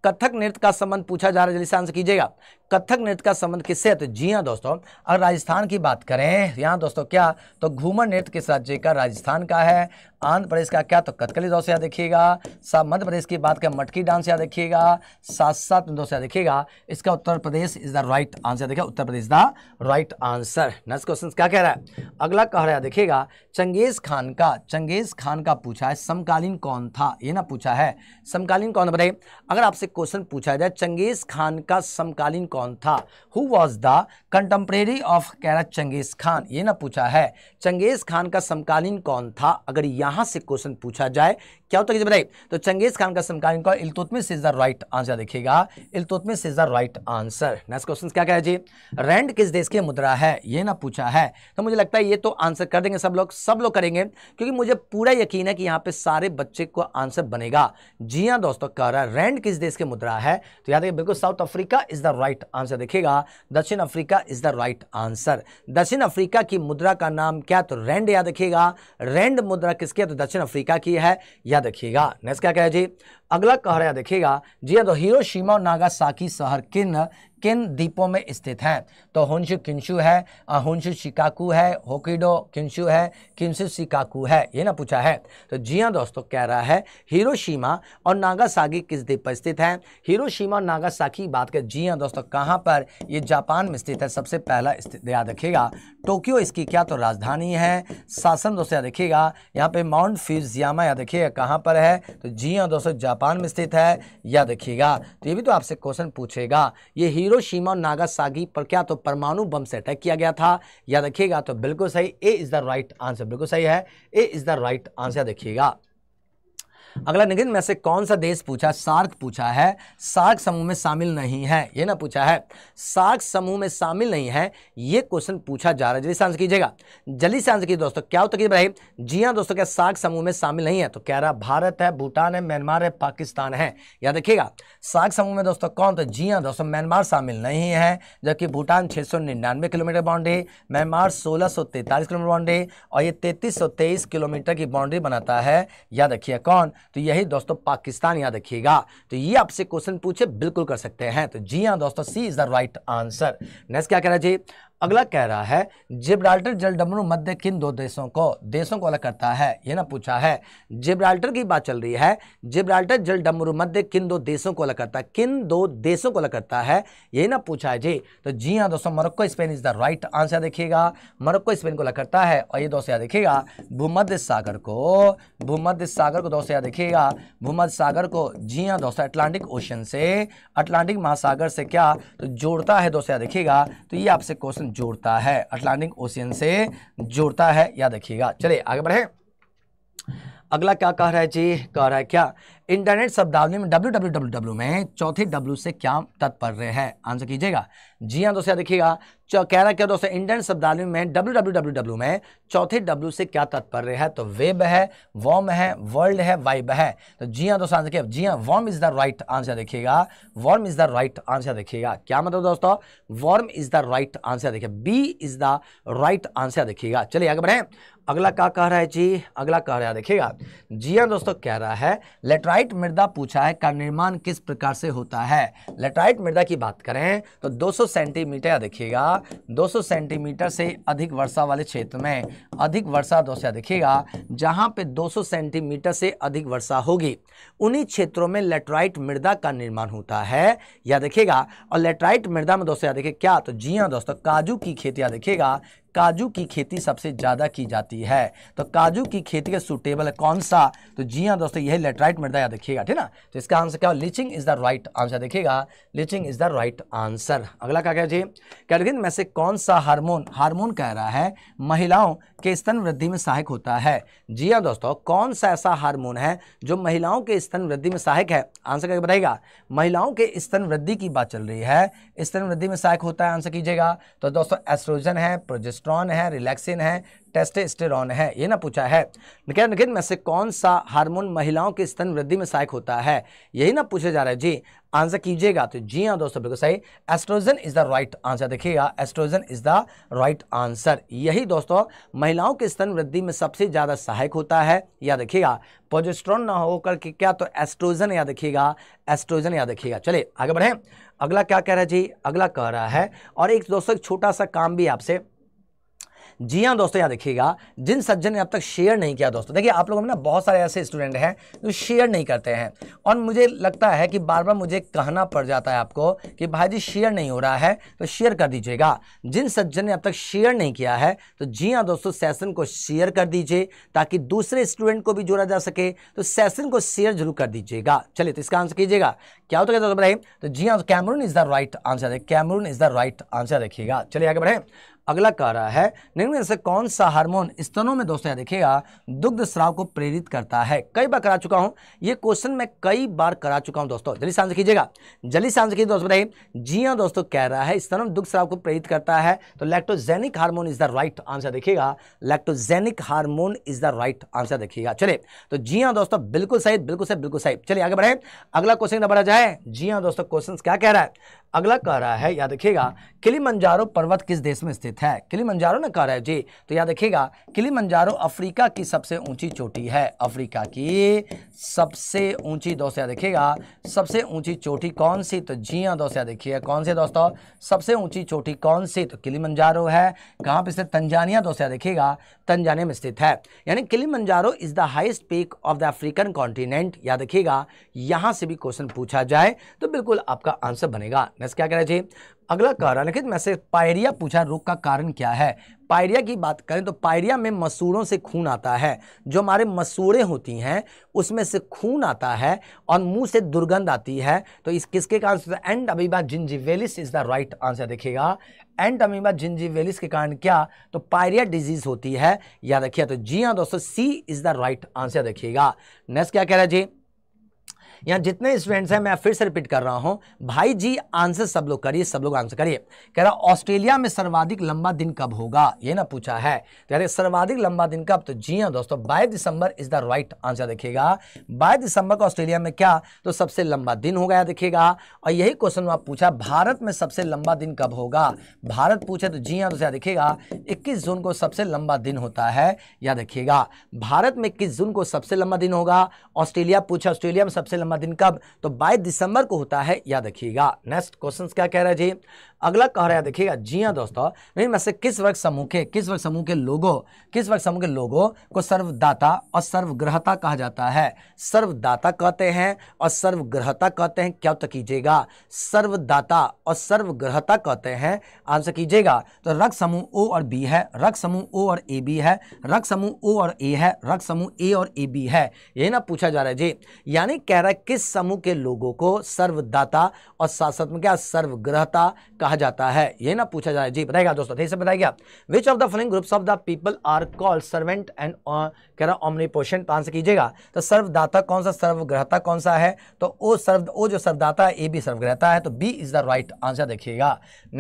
कथक नृत्य का संबंध पूछा जा रहा है जल्दी से आंसर कीजिएगा कथक नृत्य का संबंध किससे है तो जी हाँ दोस्तों अगर राजस्थान की बात करें यहाँ दोस्तों क्या तो घूमर नृत्य किस राज्य का राजस्थान का है आंध्र प्रदेश का क्या तो कथकली दोस्त याद देखिएगा सा मध्य प्रदेश की बात करें मटकी डांस याद देखिएगा साथ साथ में दोस्त याद देखिएगा इसका Uttar Pradesh is the right answer देखिए Uttar Pradesh the right answer next question क्या कह रहा है अगला कह रहा है देखिएगा चंगेज खान का चंगेज खान का पूछा है समकालीन कौन था ये ना पूछा है समकालीन कौन बताइए अगर आपसे क्वेश्चन पूछा जाए चंगेज खान का समकालीन कौन कौन था who was the contemporary of कैरत चंगेज़ खान ये ना पूछा है चंगेज़ खान का समकालीन कौन था अगर यहाँ से क्वेश्चन पूछा जाए क्या होता है बताइए तो चंगेज़ खान का समकालीन कौन Iltutmish is the right answer देखिएगा Iltutmish is the right answer next question क्या कह जी रेंट किस देश की मुद्रा है ये ना पूछा है तो मुझे लगता है ये तो आंसर कर देंगे सब लोग सब लोग करेंगे क्योंकि मुझे पूरा यकीन है कि यहाँ पे सारे बच्चे को आंसर बनेगा जी हाँ दोस्तों कह रहा है रेंट किस देश की मुद्रा है तो याद रखिए बिल्कुल South Africa is the right answer देखिएगा दक्षिण Africa is the right answer दक्षिण अफ्रीका की मुद्रा का नाम क्या तो रेंड याद रखिएगा रेंड मुद्रा किसकी है तो दक्षिण अफ्रीका की है याद रखिएगा नेक्स्ट क्या कहे जी अगला कह रहा देखिएगा जी हाँ, तो हिरोशिमा और नागासाकी शहर किन किन द्वीपों में स्थित हैं तो होंशु किंशु है होंशु शिकाकू है होकिडो किंशु है किंशु शिकाकू है ये ना पूछा है तो जी हाँ दोस्तों कह रहा है हिरोशिमा और नागासाकी किस द्वीप पर स्थित है हिरोशिमा और नागासाकी बात कर जी हाँ दोस्तों कहाँ पर ये जापान में स्थित है सबसे पहला स्थित याद रखेगा टोक्यो इसकी क्या तो राजधानी है शासन दोस्तों याद रखिएगा यहाँ पे माउंट फ्यूजियामा याद रखिएगा कहाँ पर है तो जी हाँ दोस्तों जापान में स्थित है याद रखिएगा तो ये भी तो आपसे क्वेश्चन पूछेगा ये हीरो हिरोशिमा और नागासागी पर क्या तो परमाणु बम से अटैक किया गया था याद रखिएगा तो बिल्कुल सही A is the right answer बिल्कुल सही है A is the right answer देखिएगा अगला निगिन में से कौन सा देश पूछा सार्क पूछा है सार्क समूह में शामिल नहीं है ये ना पूछा है सार्क समूह में शामिल नहीं है ये क्वेश्चन पूछा जा रहा है जल्दी से आंसर कीजिएगा जल्दी से आंसर कीजिए दोस्तों क्या होता है जी हाँ दोस्तों क्या सार्क समूह में शामिल नहीं है तो कह रहा भारत है भूटान है म्यांमार है पाकिस्तान है याद रखिएगा सार्क समूह में दोस्तों कौन तो जी हाँ दोस्तों म्यांमार शामिल नहीं है जबकि भूटान छः किलोमीटर बाउंड्री म्यांमार सोलह किलोमीटर बाउंड्री और ये तैंतीस किलोमीटर की बाउंड्री बनाता है याद रखिए कौन तो यही दोस्तों पाकिस्तान याद रखिएगा तो ये आपसे क्वेश्चन पूछे बिल्कुल कर सकते हैं तो जी हाँ दोस्तों C is the right answer next क्या कह रहा जी अगला कह रहा है जिब्राल्टर जल जलडमरू मध्य किन दो देशों को देशों को अलग करता है यह ना पूछा है जिब्राल्टर की बात चल रही है जिब्राल्टर जल जलडमरू मध्य किन दो देशों को अलग करता है किन दो देशों को अलग करता है ये ना पूछा है जी तो जी हाँ दोस्तों Morocco Spain is the right answer देखिएगा मोरक्को स्पेन को अलग करता है और ये दोस्तों याद देखिएगा भूमध्य सागर को भूमध्य सागर को दोस्तों याद देखिएगा भूमध्य सागर को जी हाँ दोस्तों अटलांटिक ओशन से अटलांटिक महासागर से क्या तो जोड़ता है दोस्तों याद देखिएगा तो ये आपसे क्वेश्चन जोड़ता है अटलांटिक ओशियन से जोड़ता है याद रखिएगा चलिए आगे बढ़े अगला क्या कह रहा है जी कह रहा है क्या इंटरनेट शब्दावली में डब्ल्यू डब्ल्यू डब्ल्यू डब्ल्यू में चौथे डब्ल्यू से क्या तत्पर्य है आंसर कीजिएगा जी हाँ दोस्तों देखिएगा कह रहा क्या दोस्तों इंडियन शब्दावली में डब्ल्यू डब्ल्यू डब्ल्यू डब्ल्यू में चौथे डब्ल्यू से क्या तात्पर्य है तो वेब है वॉम है वर्ल्ड है वाइब है तो जी हाँ दोस्तों देखिए जी हाँ warm is the right answer देखिएगा warm is the right answer देखिएगा क्या मतलब दोस्तों warm is the right answer देखिए B is the right answer देखिएगा चलिए आगे बढ़े अगला क्या कह रहा है जी अगला कह रहा है देखिएगा जी हाँ दोस्तों कह रहा है लेटराइट मृदा पूछा है का निर्माण किस प्रकार से होता है लेटराइट मृदा की बात करें तो दो सेंटीमीटर देखिएगा 200 सेंटीमीटर से अधिक वर्षा वाले क्षेत्र में अधिक वर्षा दोषा देखिएगा जहां पे 200 सेंटीमीटर से अधिक वर्षा होगी उन्हीं क्षेत्रों में लेटराइट मृदा का निर्माण होता है या देखिएगा और लेटराइट मृदा में दोस्तों देखिए क्या तो जी हाँ दोस्तों काजू की खेती देखिएगा काजू की खेती सबसे ज़्यादा की जाती है तो काजू की खेती का सुटेबल है कौन सा तो जी हाँ दोस्तों यह लेटराइट मृदा याद रखिएगा ठीक ना तो इसका आंसर क्या leaching is the right answer देखिएगा leaching is the right answer अगला क्या कह जी कैलोगिन में से कौन सा हार्मोन हार्मोन कह रहा है महिलाओं के स्तन वृद्धि में सहायक होता है जी हाँ दोस्तों कौन सा ऐसा हार्मोन है जो महिलाओं के स्तन वृद्धि में सहायक है आंसर करके बताइएगा महिलाओं के स्तन वृद्धि की बात चल रही है स्तन वृद्धि में सहायक होता है आंसर कीजिएगा तो दोस्तों एस्ट्रोजन है प्रोजेस्ट्रॉन है रिलैक्सिन है टेस्टेस्टेरॉन है ये ना पूछा है निखिल निखिल में से कौन सा हार्मोन महिलाओं के स्तन वृद्धि में सहायक होता है यही ना पूछा जा रहा है जी आंसर कीजिएगा तो जी हाँ दोस्तों बिल्कुल सही oestrogen is the right answer देखिएगा oestrogen is the right answer यही दोस्तों महिलाओं के स्तन वृद्धि में सबसे ज़्यादा सहायक होता है या देखिएगा पोजेस्ट्रॉन ना होकर के क्या तो एस्ट्रोजन या देखिएगा एस्ट्रोजन या देखिएगा चलिए आगे बढ़ें अगला क्या कह रहा है जी अगला कह रहा है और एक दोस्तों एक छोटा सा काम भी आपसे जी हाँ दोस्तों यहाँ देखिएगा जिन सज्जन ने अब तक शेयर नहीं किया दोस्तों देखिए आप लोगों में ना बहुत सारे ऐसे स्टूडेंट हैं जो शेयर नहीं करते हैं और मुझे लगता है कि बार बार मुझे कहना पड़ जाता है आपको कि भाई जी शेयर नहीं हो रहा है तो शेयर कर दीजिएगा जिन सज्जन ने अब तक शेयर नहीं किया है तो जी हाँ दोस्तों सेशन को शेयर कर दीजिए ताकि दूसरे स्टूडेंट को भी जोड़ा जा सके तो सेशन को शेयर जरूर कर दीजिएगा चलिए तो इसका आंसर कीजिएगा क्या होता है तो जी हाँ Cameroon is the right answer Cameroon is the right answer देखिएगा चलिए आगे बढ़े अगला कह रहा है निम्न से कौन सा हार्मोन स्तनों में दोस्तों देखिएगा दुग्ध स्राव को प्रेरित करता है कई बार करा चुका हूं यह क्वेश्चन मैं कई बार करा चुका हूं दोस्तों जल्दी से आंसर कीजिएगा जल्दी से आंसर कीजिए दोस्तों बताइए जी हाँ दोस्तों कह रहा है स्तनों में दुग्ध स्राव को प्रेरित करता है तो lactogenic hormone is the right answer देखिएगा lactogenic hormone is the right answer देखिएगा चलिए तो जी हाँ दोस्तों बिल्कुल सही बिल्कुल सही बिल्कुल सही चलिए आगे बढ़े अगला क्वेश्चन बढ़ा जाए जी हाँ दोस्तों क्वेश्चन क्या कह रहा है अगला कह रहा है याद रखिएगा मंजारो पर्वत किस देश में स्थित है मंजारो ना कह रहा है जी तो याद रखिएगा मंजारो अफ्रीका की सबसे ऊंची चोटी है अफ्रीका की सबसे ऊंची दोस्त याद रखिएगा सबसे ऊंची चोटी कौन सी तो जी हाँ दोस्त याद रखिए कौन सी दोस्तों सबसे ऊंची चोटी कौन सी तो मंजारो है कहाँ पर स्थित तंजानिया दोस्त याद रखिएगा तंजानिया में स्थित है यानी Kilimanjaro is the highest peak of the African continent याद रखिएगा यहाँ से भी क्वेश्चन पूछा जाए तो बिल्कुल आपका आंसर बनेगा नेक्स्ट क्या कह रहे जी अगला कारण लिखित मैसेज पायरिया पूछा रोग का कारण क्या है पायरिया की बात करें तो पायरिया में मसूड़ों से खून आता है जो हमारे मसूड़े होती हैं उसमें से खून आता है और मुंह से दुर्गंध आती है तो इस किसके कारण entamoeba gingivalis is the right answer देखिएगा एंड अमीबा जिंजीवेलिस के कारण क्या तो पायरिया डिजीज होती है याद रखिए तो जी हाँ दोस्तों C is the right answer देखिएगा नेक्स्ट क्या कह रहे जी यहाँ जितने स्टूडेंट्स हैं मैं फिर से रिपीट कर रहा हूँ भाई जी आंसर सब लोग करिए सब लोग आंसर करिए कह रहा ऑस्ट्रेलिया में सर्वाधिक लंबा दिन कब होगा ये ना पूछा है तो कह रहे सर्वाधिक लंबा दिन कब तो जी हाँ दोस्तों बाईस दिसंबर इज द राइट आंसर देखिएगा बाईस दिसंबर को ऑस्ट्रेलिया में क्या तो सबसे लंबा दिन हो गया देखिएगा और यही क्वेश्चन आप पूछा भारत में सबसे लंबा दिन कब होगा भारत पूछे तो जी हाँ दोस्तों देखिएगा इक्कीस जून को सबसे लंबा दिन होता है या देखिएगा भारत में इक्कीस जून को सबसे लंबा दिन होगा ऑस्ट्रेलिया पूछा ऑस्ट्रेलिया में सबसे लंबा जन्मदिन दिन कब तो बाईस दिसंबर को होता है याद रखिएगा नेक्स्ट क्वेश्चन क्या कह रहा है जी अगला कह रहा है देखिएगा जी हाँ दोस्तों नहीं में से किस वर्ग समूह के किस वर्ग समूह के लोगों किस वर्ग समूह के लोगों को सर्वदाता और सर्वग्रहता कहा जाता है सर्वदाता कहते हैं और सर्वग्रहता कहते हैं क्या तो कीजिएगा सर्वदाता और सर्वग्रहता कहते हैं आंसर कीजिएगा तो रक्त समूह ओ और बी है रक्त समूह ओ और ए बी है रक्त समूह ओ और ए है रक्त समूह ए और ए बी है यही ना पूछा जा रहा है जी यानी कह रहा है किस समूह के लोगों को सर्वदाता और साथ साथ में क्या सर्वग्रहता कहा कहा जाता है ये ना पूछा जाए जी बताएगा दोस्तों से बताएगा which of the following groups of the people are called servant and कह रहा ऑमनीपोशन तो आंसर कीजिएगा तो सर्वदाता कौन सा सर्वग्रहता कौन सा है तो ओ सर्व ओ जो सर्वदाता है ए बी सर्वग्रहता है तो B is the right answer देखिएगा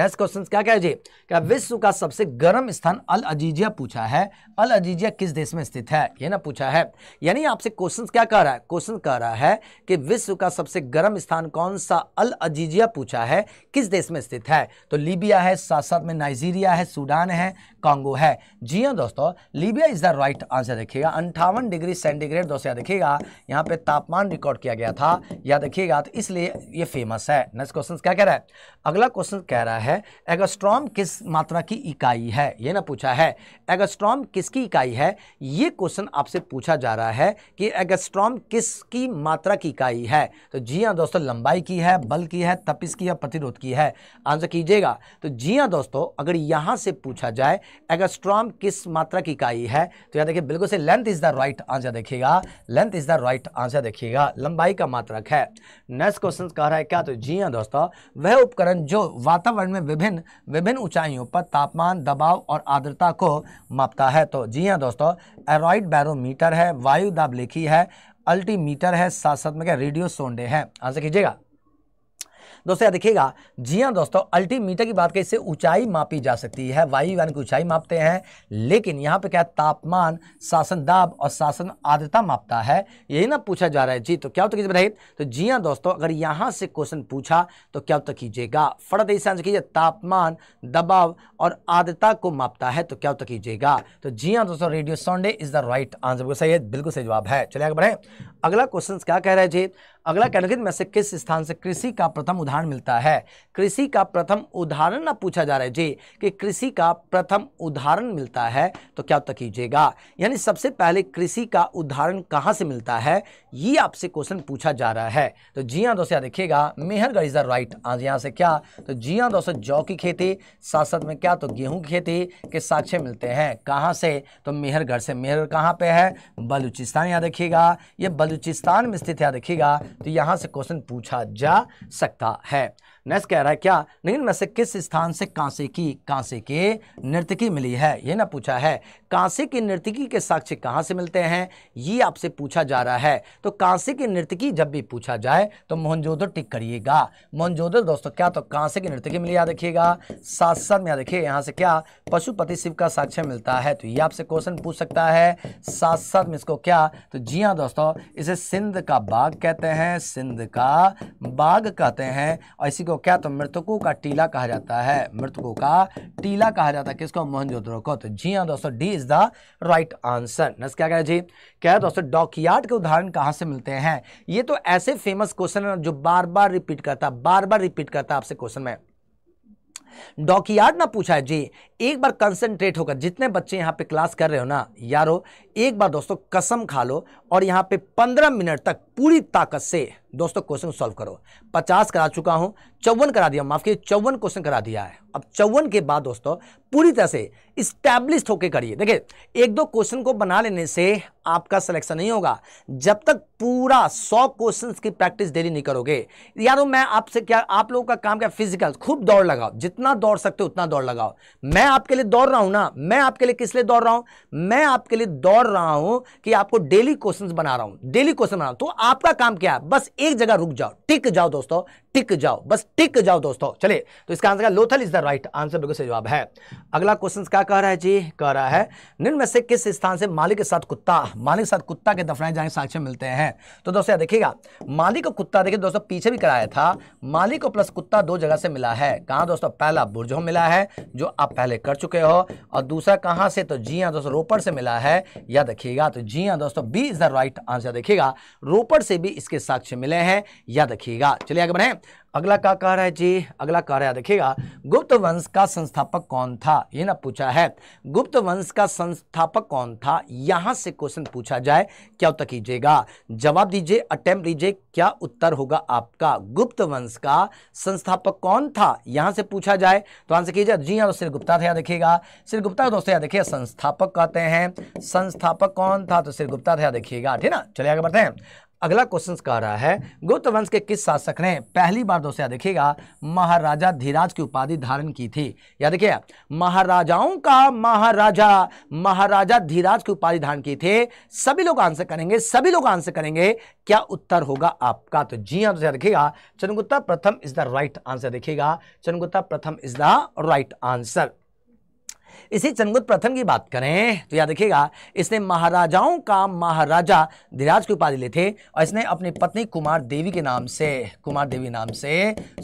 नेक्स्ट क्वेश्चन क्या क्या जी क्या विश्व का सबसे गर्म स्थान अल अजीजिया पूछा है अल अजीजिया किस देश में स्थित है ये ना पूछा है यानी आपसे क्वेश्चन क्या कह रहा है क्वेश्चन कह रहा है कि विश्व का सबसे गर्म स्थान कौन सा अल अजीजिया पूछा है किस देश में स्थित है है तो लीबिया है साथ साथ में नाइजीरिया है सूडान है कांगो है जी हाँ दोस्तों Libya is the right answer देखिएगा अंठावन डिग्री सेंटीग्रेड दोस्तों याद देखिएगा यहाँ पे तापमान रिकॉर्ड किया गया था याद देखिएगा तो इसलिए ये फेमस है नेक्स्ट क्वेश्चन क्या कह रहा है अगला क्वेश्चन कह रहा है एगस्ट्रॉम किस मात्रा की इकाई है ये ना पूछा है एगस्ट्रॉम किसकी इकाई है ये क्वेश्चन आपसे पूछा जा रहा है कि किस किसकी मात्रा की इकाई है तो जी हाँ दोस्तों लंबाई की है बल की है तपिस की है प्रतिरोध की है आंसर कीजिएगा तो जी हाँ दोस्तों अगर यहाँ से पूछा जाए एगस्ट्रॉम किस मात्रा की इकाई है तो यहाँ देखिए बिल्कुल से length is the right answer देखिएगा length is the right answer देखिएगा लंबाई का मात्रक है नेक्स्ट क्वेश्चन कह रहा है क्या तो जी हाँ दोस्तों वह उपकरण जो वातावरण में विभिन्न विभिन्न ऊंचाइयों पर तापमान दबाव और आर्द्रता को मापता है तो जी हाँ दोस्तों एरॉइड बैरोमीटर है वायु दाब लिखी है अल्टीमीटर है साथ साथ में क्या रेडियो सोंडे हैं आंसर कीजिएगा दोस्तों यहाँ देखिएगा जी हाँ दोस्तों अल्टीमीटर की बात कर इससे ऊंचाई मापी जा सकती है वायु यान की ऊंचाई मापते हैं लेकिन यहाँ पे क्या तापमान शासन दाब और शासन आर्द्रता मापता है यही ना पूछा जा रहा है जी तो क्या उत्तर कीजिए बताइए तो जी हाँ दोस्तों अगर यहाँ से क्वेश्चन पूछा तो क्या उत्तर कीजिएगा फर्द इस आंसर कीजिए तापमान दबाव और आर्द्रता को मापता है तो क्या उत्तर कीजिएगा तो जी हाँ दोस्तों radiosonde is the right answer सही है बिल्कुल सही जवाब है चलिए आगे बढ़े अगला क्वेश्चन क्या कह रहे हैं जी अगला कैटेगरी में से किस स्थान से कृषि का प्रथम उदाहरण मिलता है कृषि का प्रथम उदाहरण ना पूछा जा रहा है जी कि कृषि का प्रथम उदाहरण मिलता है तो क्या उत्तर कीजिएगा यानी सबसे पहले कृषि का उदाहरण कहाँ से मिलता है ये आपसे क्वेश्चन पूछा जा रहा है तो जी हाँ दोस्तों देखिएगा मेहरगढ़ इज द राइट आज यहाँ से क्या तो जी हाँ दोस्तों जौ की खेती साथ साथ में क्या तो गेहूँ की खेती के साक्ष्य मिलते हैं कहाँ से तो मेहरगढ़ से मेहर कहाँ पे है बलूचिस्तान यहाँ देखिएगा ये बलूचिस्तान में स्थित यहाँ देखिएगा तो यहां से क्वेश्चन पूछा जा सकता है नेक्स्ट कह रहा है क्या निम्न में से किस स्थान से कांसे की कांसे के नर्तकी मिली है ये ना पूछा है कांसे की नर्तकी के साक्ष्य कहाँ से मिलते हैं ये आपसे पूछा जा रहा है तो कांसे की नर्तकी जब भी पूछा जाए तो मोहनजोदर टिक करिएगा मोहनजोदर दोस्तों क्या तो कांसे की नर्तकी मिली याद रखिएगा साथ साथ में याद रखिए यहाँ से क्या पशुपति शिव का साक्ष्य मिलता है तो ये आपसे क्वेश्चन पूछ सकता है साथ साथ में इसको क्या तो जी हाँ दोस्तों इसे सिंध का बाघ कहते हैं सिंध का बाघ कहते हैं और इसी को को क्या तो मृतकों का टीला कहा जाता है मृतकों का टीला कहा जाता है किसको मोहनजोदड़ो को तो जी हाँ दोस्तों D is the right answer नस क्या कह जी क्या दोस्तों डॉकयार्ड के उदाहरण कहाँ से मिलते हैं ये तो ऐसे फेमस क्वेश्चन है जो बार बार रिपीट करता बार बार रिपीट करता आपसे क्वेश्चन में डॉकयार्ड ना पूछा है जी एक बार कंसंट्रेट होकर जितने बच्चे यहाँ पे क्लास कर रहे हो ना यारो एक बार दोस्तों कसम खा लो और यहाँ पे पंद्रह मिनट तक पूरी ताकत से दोस्तों क्वेश्चन सॉल्व करो पचास करा चुका हूँ चौवन करा दिया माफ कीजिए चौवन क्वेश्चन करा दिया है अब चौवन के बाद दोस्तों पूरी तरह से इस्टेब्लिश होकर करिए देखिए एक दो क्वेश्चन को बना लेने से आपका सिलेक्शन नहीं होगा जब तक पूरा सौ क्वेश्चन की प्रैक्टिस डेली नहीं करोगे यारो मैं आपसे क्या आप लोगों का काम क्या फिजिकल खूब दौड़ लगाओ जितना जितना दौड़ सकते हो उतना दौड़ लगाओ मैं आपके लिए दौड़ रहा हूं ना मैं आपके लिए किस लिए दौड़ रहा हूं मैं आपके लिए दौड़ रहा हूं कि आपको डेली क्वेश्चन बना रहा हूं डेली क्वेश्चन बना रहा हूं तो आपका काम क्या है बस एक जगह रुक जाओ टिक जाओ दोस्तों टिक जाओ बस टिक जाओ दोस्तों चले तो इसका answer Lothal is the right answer बिल्कुल सही जवाब है अगला क्वेश्चन क्या कह रहा है जी कह रहा है निम्न में से किस स्थान से मालिक के साथ कुत्ता मालिक के साथ कुत्ता के दफनाए जाने साक्ष्य मिलते हैं तो दोस्तों देखिएगा मालिक को कुत्ता देखिए दोस्तों पीछे भी कराया था मालिक को प्लस कुत्ता दो जगह से मिला है कहाँ दोस्तों पहला बुरजो मिला है जो आप पहले कर चुके हो और दूसरा कहाँ से तो जी हाँ दोस्तों रोपड़ से मिला है या देखिएगा तो जी हाँ दोस्तों B is the right answer देखिएगा रोपड़ से भी इसके साक्ष्य मिले हैं या देखिएगा चलिए आगे बढ़े अगला क्या कह रहा है जी अगला कह रहा है देखिएगा गुप्त वंश का संस्थापक कौन था ये ना पूछा है गुप्त वंश का संस्थापक कौन था यहां से क्वेश्चन पूछा जाए क्या उत्तर कीजिएगा जवाब दीजिए अटेम्प्ट लीजिए क्या उत्तर होगा आपका गुप्त वंश का संस्थापक कौन था यहां से पूछा जाए तो आंसर कीजिए जी हाँ श्री तो गुप्ता था याद देखिएगा श्री गुप्ता दोस्तों यहाँ देखिए संस्थापक कहते हैं संस्थापक कौन था तो श्री गुप्ता था याद देखिएगा ठीक ना चलिए आगे बढ़ते हैं अगला क्वेश्चन कह रहा है गुप्त वंश के किस शासक ने पहली बार दोस्तों देखिएगा महाराजा धीराज की उपाधि धारण की थी या देखिए महाराजाओं का महाराजा महाराजा धीराज की उपाधि धारण की थी सभी लोग आंसर करेंगे सभी लोग आंसर करेंगे क्या उत्तर होगा आपका तो जी हाँ देखिएगा चंद्रगुप्ता प्रथम इज द राइट आंसर देखिएगा चंद्रगुप्ता प्रथम इज द राइट आंसर इसी चंद्रगुप्त प्रथम की बात करें तो याद रखिएगा इसने महाराजाओं का महाराजा धीराज की उपाधि ले थे और इसने अपनी पत्नी कुमार देवी के नाम से कुमार देवी नाम से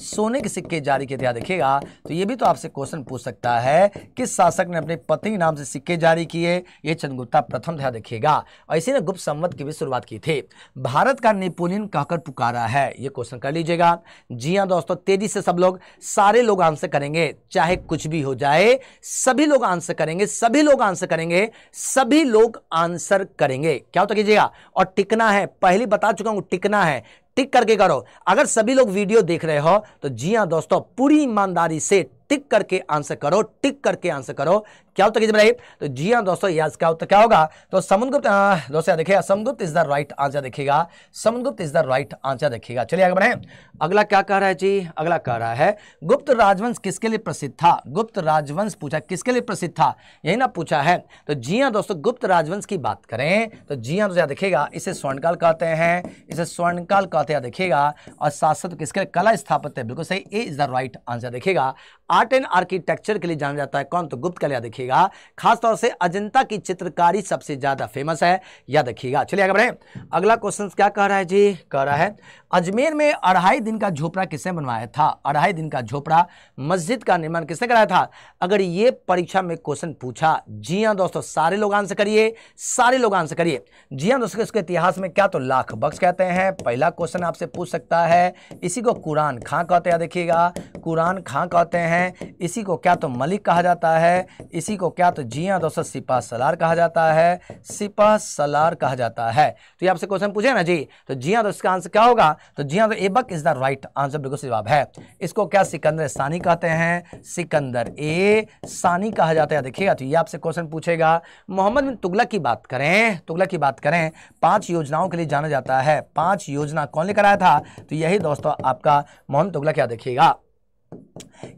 सोने के सिक्के जारी किए थे याद देखिएगा तो ये भी तो आपसे क्वेश्चन पूछ सकता है किस शासक ने अपने पत्नी के नाम से सिक्के जारी किए ये चंद्रगुप्ता प्रथम ध्यान देखिएगा और इसी ने गुप्त संवत की भी शुरुआत की थी भारत का नेपोलियन कहकर पुकारा है ये क्वेश्चन कर लीजिएगा जी हाँ दोस्तों तेजी से सब लोग सारे लोग आंसर करेंगे चाहे कुछ भी हो जाए सभी लोग आंसर करेंगे सभी लोग आंसर करेंगे सभी लोग आंसर करेंगे क्या होता कीजिएगा और टिकना है पहले बता चुका हूं टिकना है टिक करके करो अगर सभी लोग वीडियो देख रहे हो तो जी हाँ दोस्तों पूरी ईमानदारी से टिक करके आंसर करो टिक करके आंसर करो क्या उत्तर कीजिए तो जी हाँ दोस्तों यस का उत्तर क्या होगा तो समुद्रगुप्त दोस्तों देखिए Samudragupta is the right answer देखिएगा Samudragupta is the right answer देखिएगा चलिए आगे बढ़े अगला क्या कह रहा है जी अगला कह रहा है गुप्त राजवंश किसके लिए प्रसिद्ध था गुप्त राजवंश पूछा किसके लिए प्रसिद्ध था यही ना पूछा है तो जी हाँ दोस्तों गुप्त राजवंश की बात करें तो जी हाँ दोस्तों देखिएगा इसे स्वर्णकाल कहते हैं इसे स्वर्णकाल कहते हैं देखिएगा और साथ साथ किसके लिए कला स्थापत्य बिल्कुल सही A is the right answer देखिएगा आर्ट एंड आर्किटेक्चर के लिए जाना जाता है कौन तो गुप्त कला देखिएगा रखिएगा खासतौर से अजंता की चित्रकारी सबसे ज़्यादा फेमस है याद रखिएगा चलिए बढ़े अगला क्वेश्चन क्या कह रहा है जी कह रहा है अजमेर में अढ़ाई दिन का झोपड़ा किसने बनवाया था अढ़ाई दिन का झोपड़ा मस्जिद का निर्माण किसने कराया था अगर ये परीक्षा में क्वेश्चन पूछा जी हाँ दोस्तों सारे लोग आंसर करिए सारे लोग आंसर करिए जी हाँ दोस्तों इसके इतिहास में क्या तो लाख बख्श कहते हैं पहला क्वेश्चन आपसे पूछ सकता है इसी को कुरान खां कहते हैं देखिएगा कुरान खां कहते हैं इसी को क्या तो मलिक कहा जाता है इसी को क्या तो जी हाँ दोस्तों सिपा सलार कहा जाता है सिपा सलार कहा जाता है तो ये आपसे क्वेश्चन पूछे ना जी तो जी हाँ दोस्तों इसका आंसर क्या होगा तो जी हाँ तो Aibak is the right answer बिल्कुल जवाब है इसको क्या सिकंदर सानी कहते हैं सिकंदर ए सानी कहा जाता है देखिएगा तो ये आपसे क्वेश्चन पूछेगा मोहम्मद बिन तुगलक की बात करें तुगलक की बात करें पांच योजनाओं के लिए जाना जाता है पांच योजना कौन लेकर आया था तो यही दोस्तों आपका मोहम्मद तुगलक क्या देखिएगा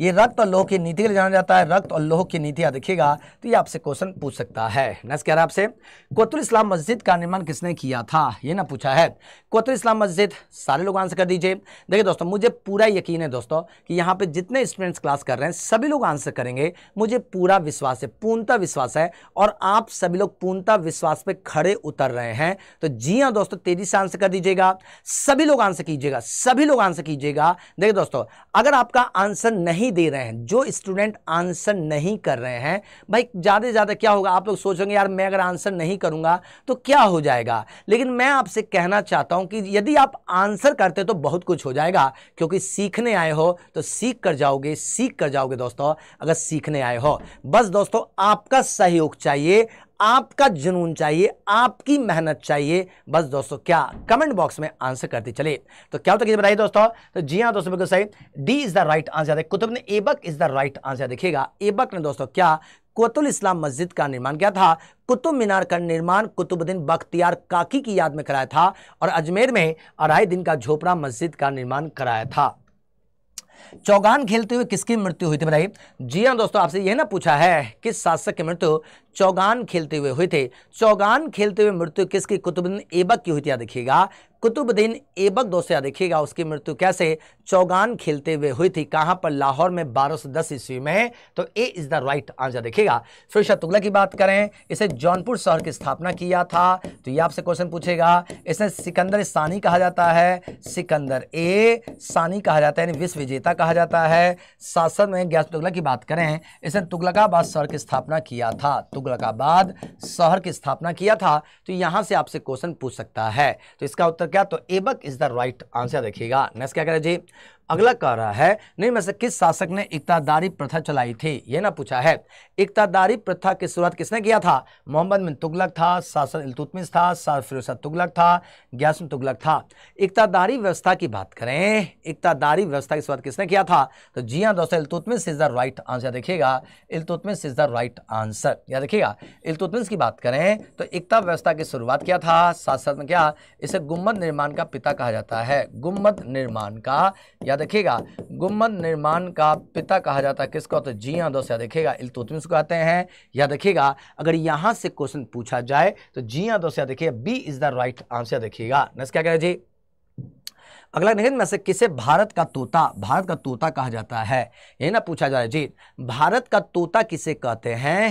ये रक्त और लोह की नीति के लिए जाना जाता है रक्त और लोह की नीति देखिएगा तो ये आपसे क्वेश्चन पूछ सकता है नेक्स्ट कह रहा है आपसे कोतुल इस्लाम मस्जिद का निर्माण किसने किया था ये ना पूछा है कोतुल इस्लाम मस्जिद सारे लोग आंसर कर दीजिए देखिए दोस्तों मुझे पूरा यकीन है दोस्तों कि यहाँ पे जितने स्टूडेंट्स क्लास कर रहे हैं सभी लोग आंसर करेंगे मुझे पूरा विश्वास है पूर्णता विश्वास है और आप सभी लोग पूर्णता विश्वास पर खड़े उतर रहे हैं तो जी हाँ दोस्तों तेजी से आंसर कर दीजिएगा सभी लोग आंसर कीजिएगा सभी लोग आंसर कीजिएगा देखिए दोस्तों अगर आपका आंसर नहीं दे रहे हैं जो स्टूडेंट आंसर नहीं कर रहे हैं भाई ज़्यादा से ज़्यादा क्या होगा आप लोग सोचेंगे यार मैं अगर आंसर नहीं करूँगा तो क्या हो जाएगा लेकिन मैं आपसे कहना चाहता हूँ कि यदि आप आंसर करते तो बहुत कुछ हो जाएगा क्योंकि सीखने आए हो तो सीख कर जाओगे सीख कर जाओगे दोस्तों अगर सीखने आए हो बस दोस्तों आपका सहयोग चाहिए आपका जुनून चाहिए आपकी मेहनत चाहिए बस दोस्तों क्या कमेंट बॉक्स में आंसर करते चले तो क्या होता है बताइए दोस्तों तो जी हाँ दोस्तों बिल्कुल सही D is the right answer Qutb ने Aibak is the right answer देखिएगा एबक ने दोस्तों क्या कुतुल इस्लाम मस्जिद का निर्माण किया था कुतुब मीनार का निर्माण कुतुबुद्दीन बख्तियार काकी की याद में कराया था और अजमेर में अढ़ाई दिन का झोपड़ा मस्जिद का निर्माण कराया था चौगान खेलते हुए किसकी मृत्यु हुई थी बताइए जी हाँ दोस्तों आपसे यह ना पूछा है किस शासक की मृत्यु चौगान खेलते हुए हुई थे चौगान खेलते हुए मृत्यु किसकी कुतुबुद्दीन ऐबक की हुई थी देखिएगा कुतुबुद्दीन ऐबक दोसिया देखिएगा उसकी मृत्यु कैसे चौगान खेलते हुए हुई थी कहाँ पर लाहौर में बारह सौ दस ईस्वी में तो A is the right answer देखिएगा फिर तुगला की बात करें इसे जौनपुर शहर की स्थापना किया था तो ये आपसे क्वेश्चन पूछेगा इसे सिकंदर सानी कहा जाता है सिकंदर ए सानी कहा जाता है यानी विश्व विजेता कहा जाता है शासन में ग्यास तो तुगलक की बात करें इसे तुगलकाबाद शहर की स्थापना किया था तुगलकाबाद शहर की स्थापना किया था तो यहाँ से आपसे क्वेश्चन पूछ सकता है तो इसका उत्तर क्या तो Aibak is the right answer देखिएगा नेक्स्ट क्या करें जी अगला कह रहा है नहीं मैं से किस शासक ने इकतादारी प्रथा चलाई थी ये ना पूछा है इकतादारी प्रथा की शुरुआत किसने किया था मोहम्मद बिन तुगलक था शासन इलतुतमिस था फिरोसा तुगलक था ग्यासम तुगलक था इकतादारी व्यवस्था की बात करें इकतादारी व्यवस्था की शुरुआत किसने किया था तो जी हाँ दोस्तों Iltutmish is the right answer देखिएगा Iltutmish is the right answer याद देखिएगा इलतुतमिस की बात करें तो एकता व्यवस्था की शुरुआत किया था साथ साथ में क्या इसे गुम्बद निर्माण का पिता कहा जाता है गुम्बद निर्माण का याद देखिएगा गुम्बद निर्माण का पिता कहा जाता है किसको तो जी हाँ दोस्त याद देखिएगा इलतुतमिस को आते हैं या देखिएगा अगर यहाँ से क्वेश्चन पूछा जाए तो जी हाँ दोस्त याद देखिएगा B is the right answer देखिएगा नेक्स्ट क्या कह रहे जी अगला निखिल में से किसे भारत का तोता भारत का तोता कहा जाता है ये ना पूछा जाए जी भारत का तोता किसे कहते हैं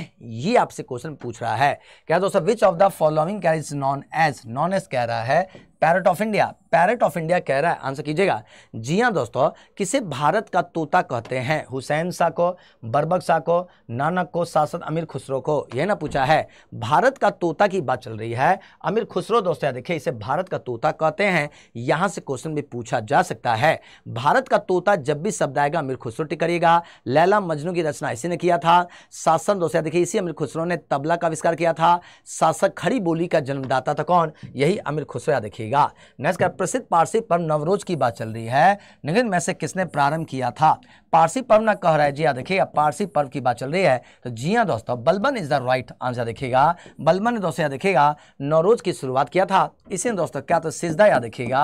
ये आपसे क्वेश्चन पूछ रहा है क्या दोस्तों विच ऑफ द फॉलोइंग कैर is known as known as कह रहा है parrot of India parrot of India कह रहा है आंसर कीजिएगा जी हाँ दोस्तों किसे भारत का तोता कहते हैं हुसैन शाह को बरबक शाह को नानक को सासद अमीर खुसरो को यह ना पूछा है भारत का तोता की बात चल रही है अमीर खुसरो दोस्तों देखिए इसे भारत का तोता कहते हैं यहाँ से क्वेश्चन भी पूछा जा सकता है भारत का तोता जब भी शब्द आएगा अमीर खुसरो टिक करिएगा लैला मजनू की रचना इसी ने किया था शासन दोस्तों देखिए इसी अमीर खुसरो ने तबला का आविष्कार किया था शासक खड़ी बोली का जन्मदाता था तो कौन यही अमीर खुसरो देखिए करेगा नेक्स्ट प्रसिद्ध पारसी पर्व नवरोज की बात चल रही है निम्न में से किसने प्रारंभ किया था पारसी पर्व ना कह रहा है जी हाँ देखिए अब पारसी पर्व की बात चल रही है तो जी हाँ दोस्तों Balban is the right answer देखेगा बलबन ने दोस्तों यहाँ देखेगा नवरोज की शुरुआत किया था इसी ने दोस्तों क्या तो सिजदा याद देखेगा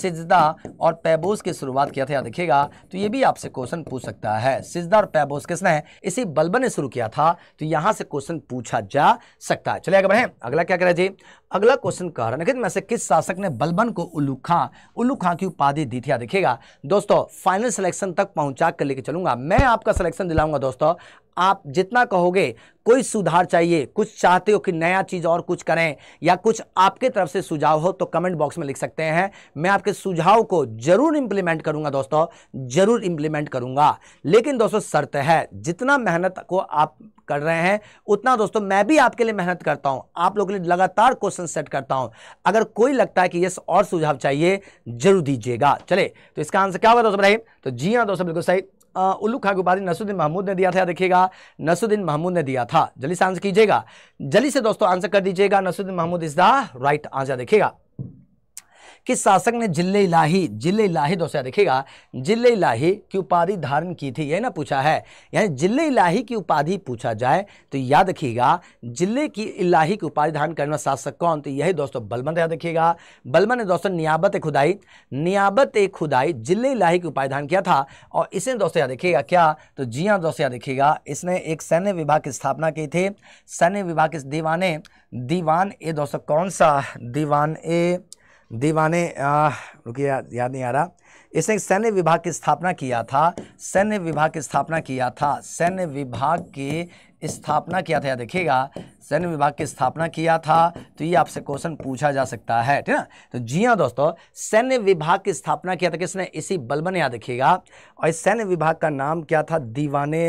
सिजदा और पैबोस की शुरुआत किया था याद देखेगा तो ये भी आपसे क्वेश्चन पूछ सकता है सिजदा और पैबोस किसने इसी बलबन ने शुरू किया था तो यहाँ से क्वेश्चन पूछा जा सकता है चलिए अगर अगला क्या कह रहे जी अगला क्वेश्चन कह रहा है किस शासक ने ने बलबन को उल्लू खां उल्लू खां की उपाधि दी थी देखिएगा दोस्तों फाइनल सिलेक्शन तक पहुंचा कर लेके चलूंगा मैं आपका सिलेक्शन दिलाऊंगा दोस्तों आप जितना कहोगे कोई सुधार चाहिए कुछ चाहते हो कि नया चीज़ और कुछ करें या कुछ आपके तरफ से सुझाव हो तो कमेंट बॉक्स में लिख सकते हैं मैं आपके सुझाव को जरूर इंप्लीमेंट करूंगा दोस्तों जरूर इंप्लीमेंट करूंगा लेकिन दोस्तों शर्त है जितना मेहनत को आप कर रहे हैं उतना दोस्तों मैं भी आपके लिए मेहनत करता हूं आप लोगों के लिए लगातार क्वेश्चन सेट करता हूं अगर कोई लगता है कि यस और सुझाव चाहिए जरूर दीजिएगा चले तो इसका आंसर क्या होगा दोस्तों इब्राहिम तो जी हाँ दोस्तों बिल्कुल सही उल्लू खा गुबारी नसुद्दीन महमूद ने दिया था देखिएगा नसुद्दीन महमूद ने दिया था जल्दी से आंसर कीजिएगा जल्दी से दोस्तों आंसर कर दीजिएगा Nasiruddin Mahmud is the right answer देखिएगा किस शासक ने जिले इलाही जिले इलाही दोस्तों देखिएगा जिले इलाही की उपाधि धारण की थी यही ना पूछा है यानी जिले इलाही की उपाधि पूछा जाए तो याद रखिएगा जिले की इलाही की उपाधि धारण करने वाला शासक कौन तो यही दोस्तों बलबन तो याद रखिएगा बलबन ने दोस्तों नियाबत खुदाई नियाबत खुदाई जिले इलाही की उपाधि धारण किया था और इसे दोस्तों याद रखिएगा क्या तो जी हाँ दोस्तों याद रखिएगा इसने एक सैन्य विभाग की स्थापना की थी सैन्य विभाग के दीवाने दीवान ए दोस्तों कौन सा दीवान ए दीवाने रुकिए या, याद नहीं आ रहा इसने सैन्य विभाग की स्थापना किया था सैन्य विभाग की स्थापना किया था सैन्य विभाग की स्थापना किया था या देखिएगा सैन्य विभाग की स्थापना किया था तो ये आपसे क्वेश्चन पूछा जा सकता है ठीक है तो जी हाँ दोस्तों सैन्य विभाग की स्थापना किया था किसने इसी बलबन याद देखिएगा और इस सैन्य विभाग का नाम क्या था दीवाने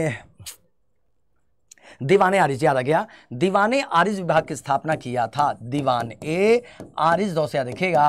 दीवाने आरिज याद आ गया दीवाने आरिज विभाग की स्थापना किया था दीवान ए आरिज दो से याद रखेगा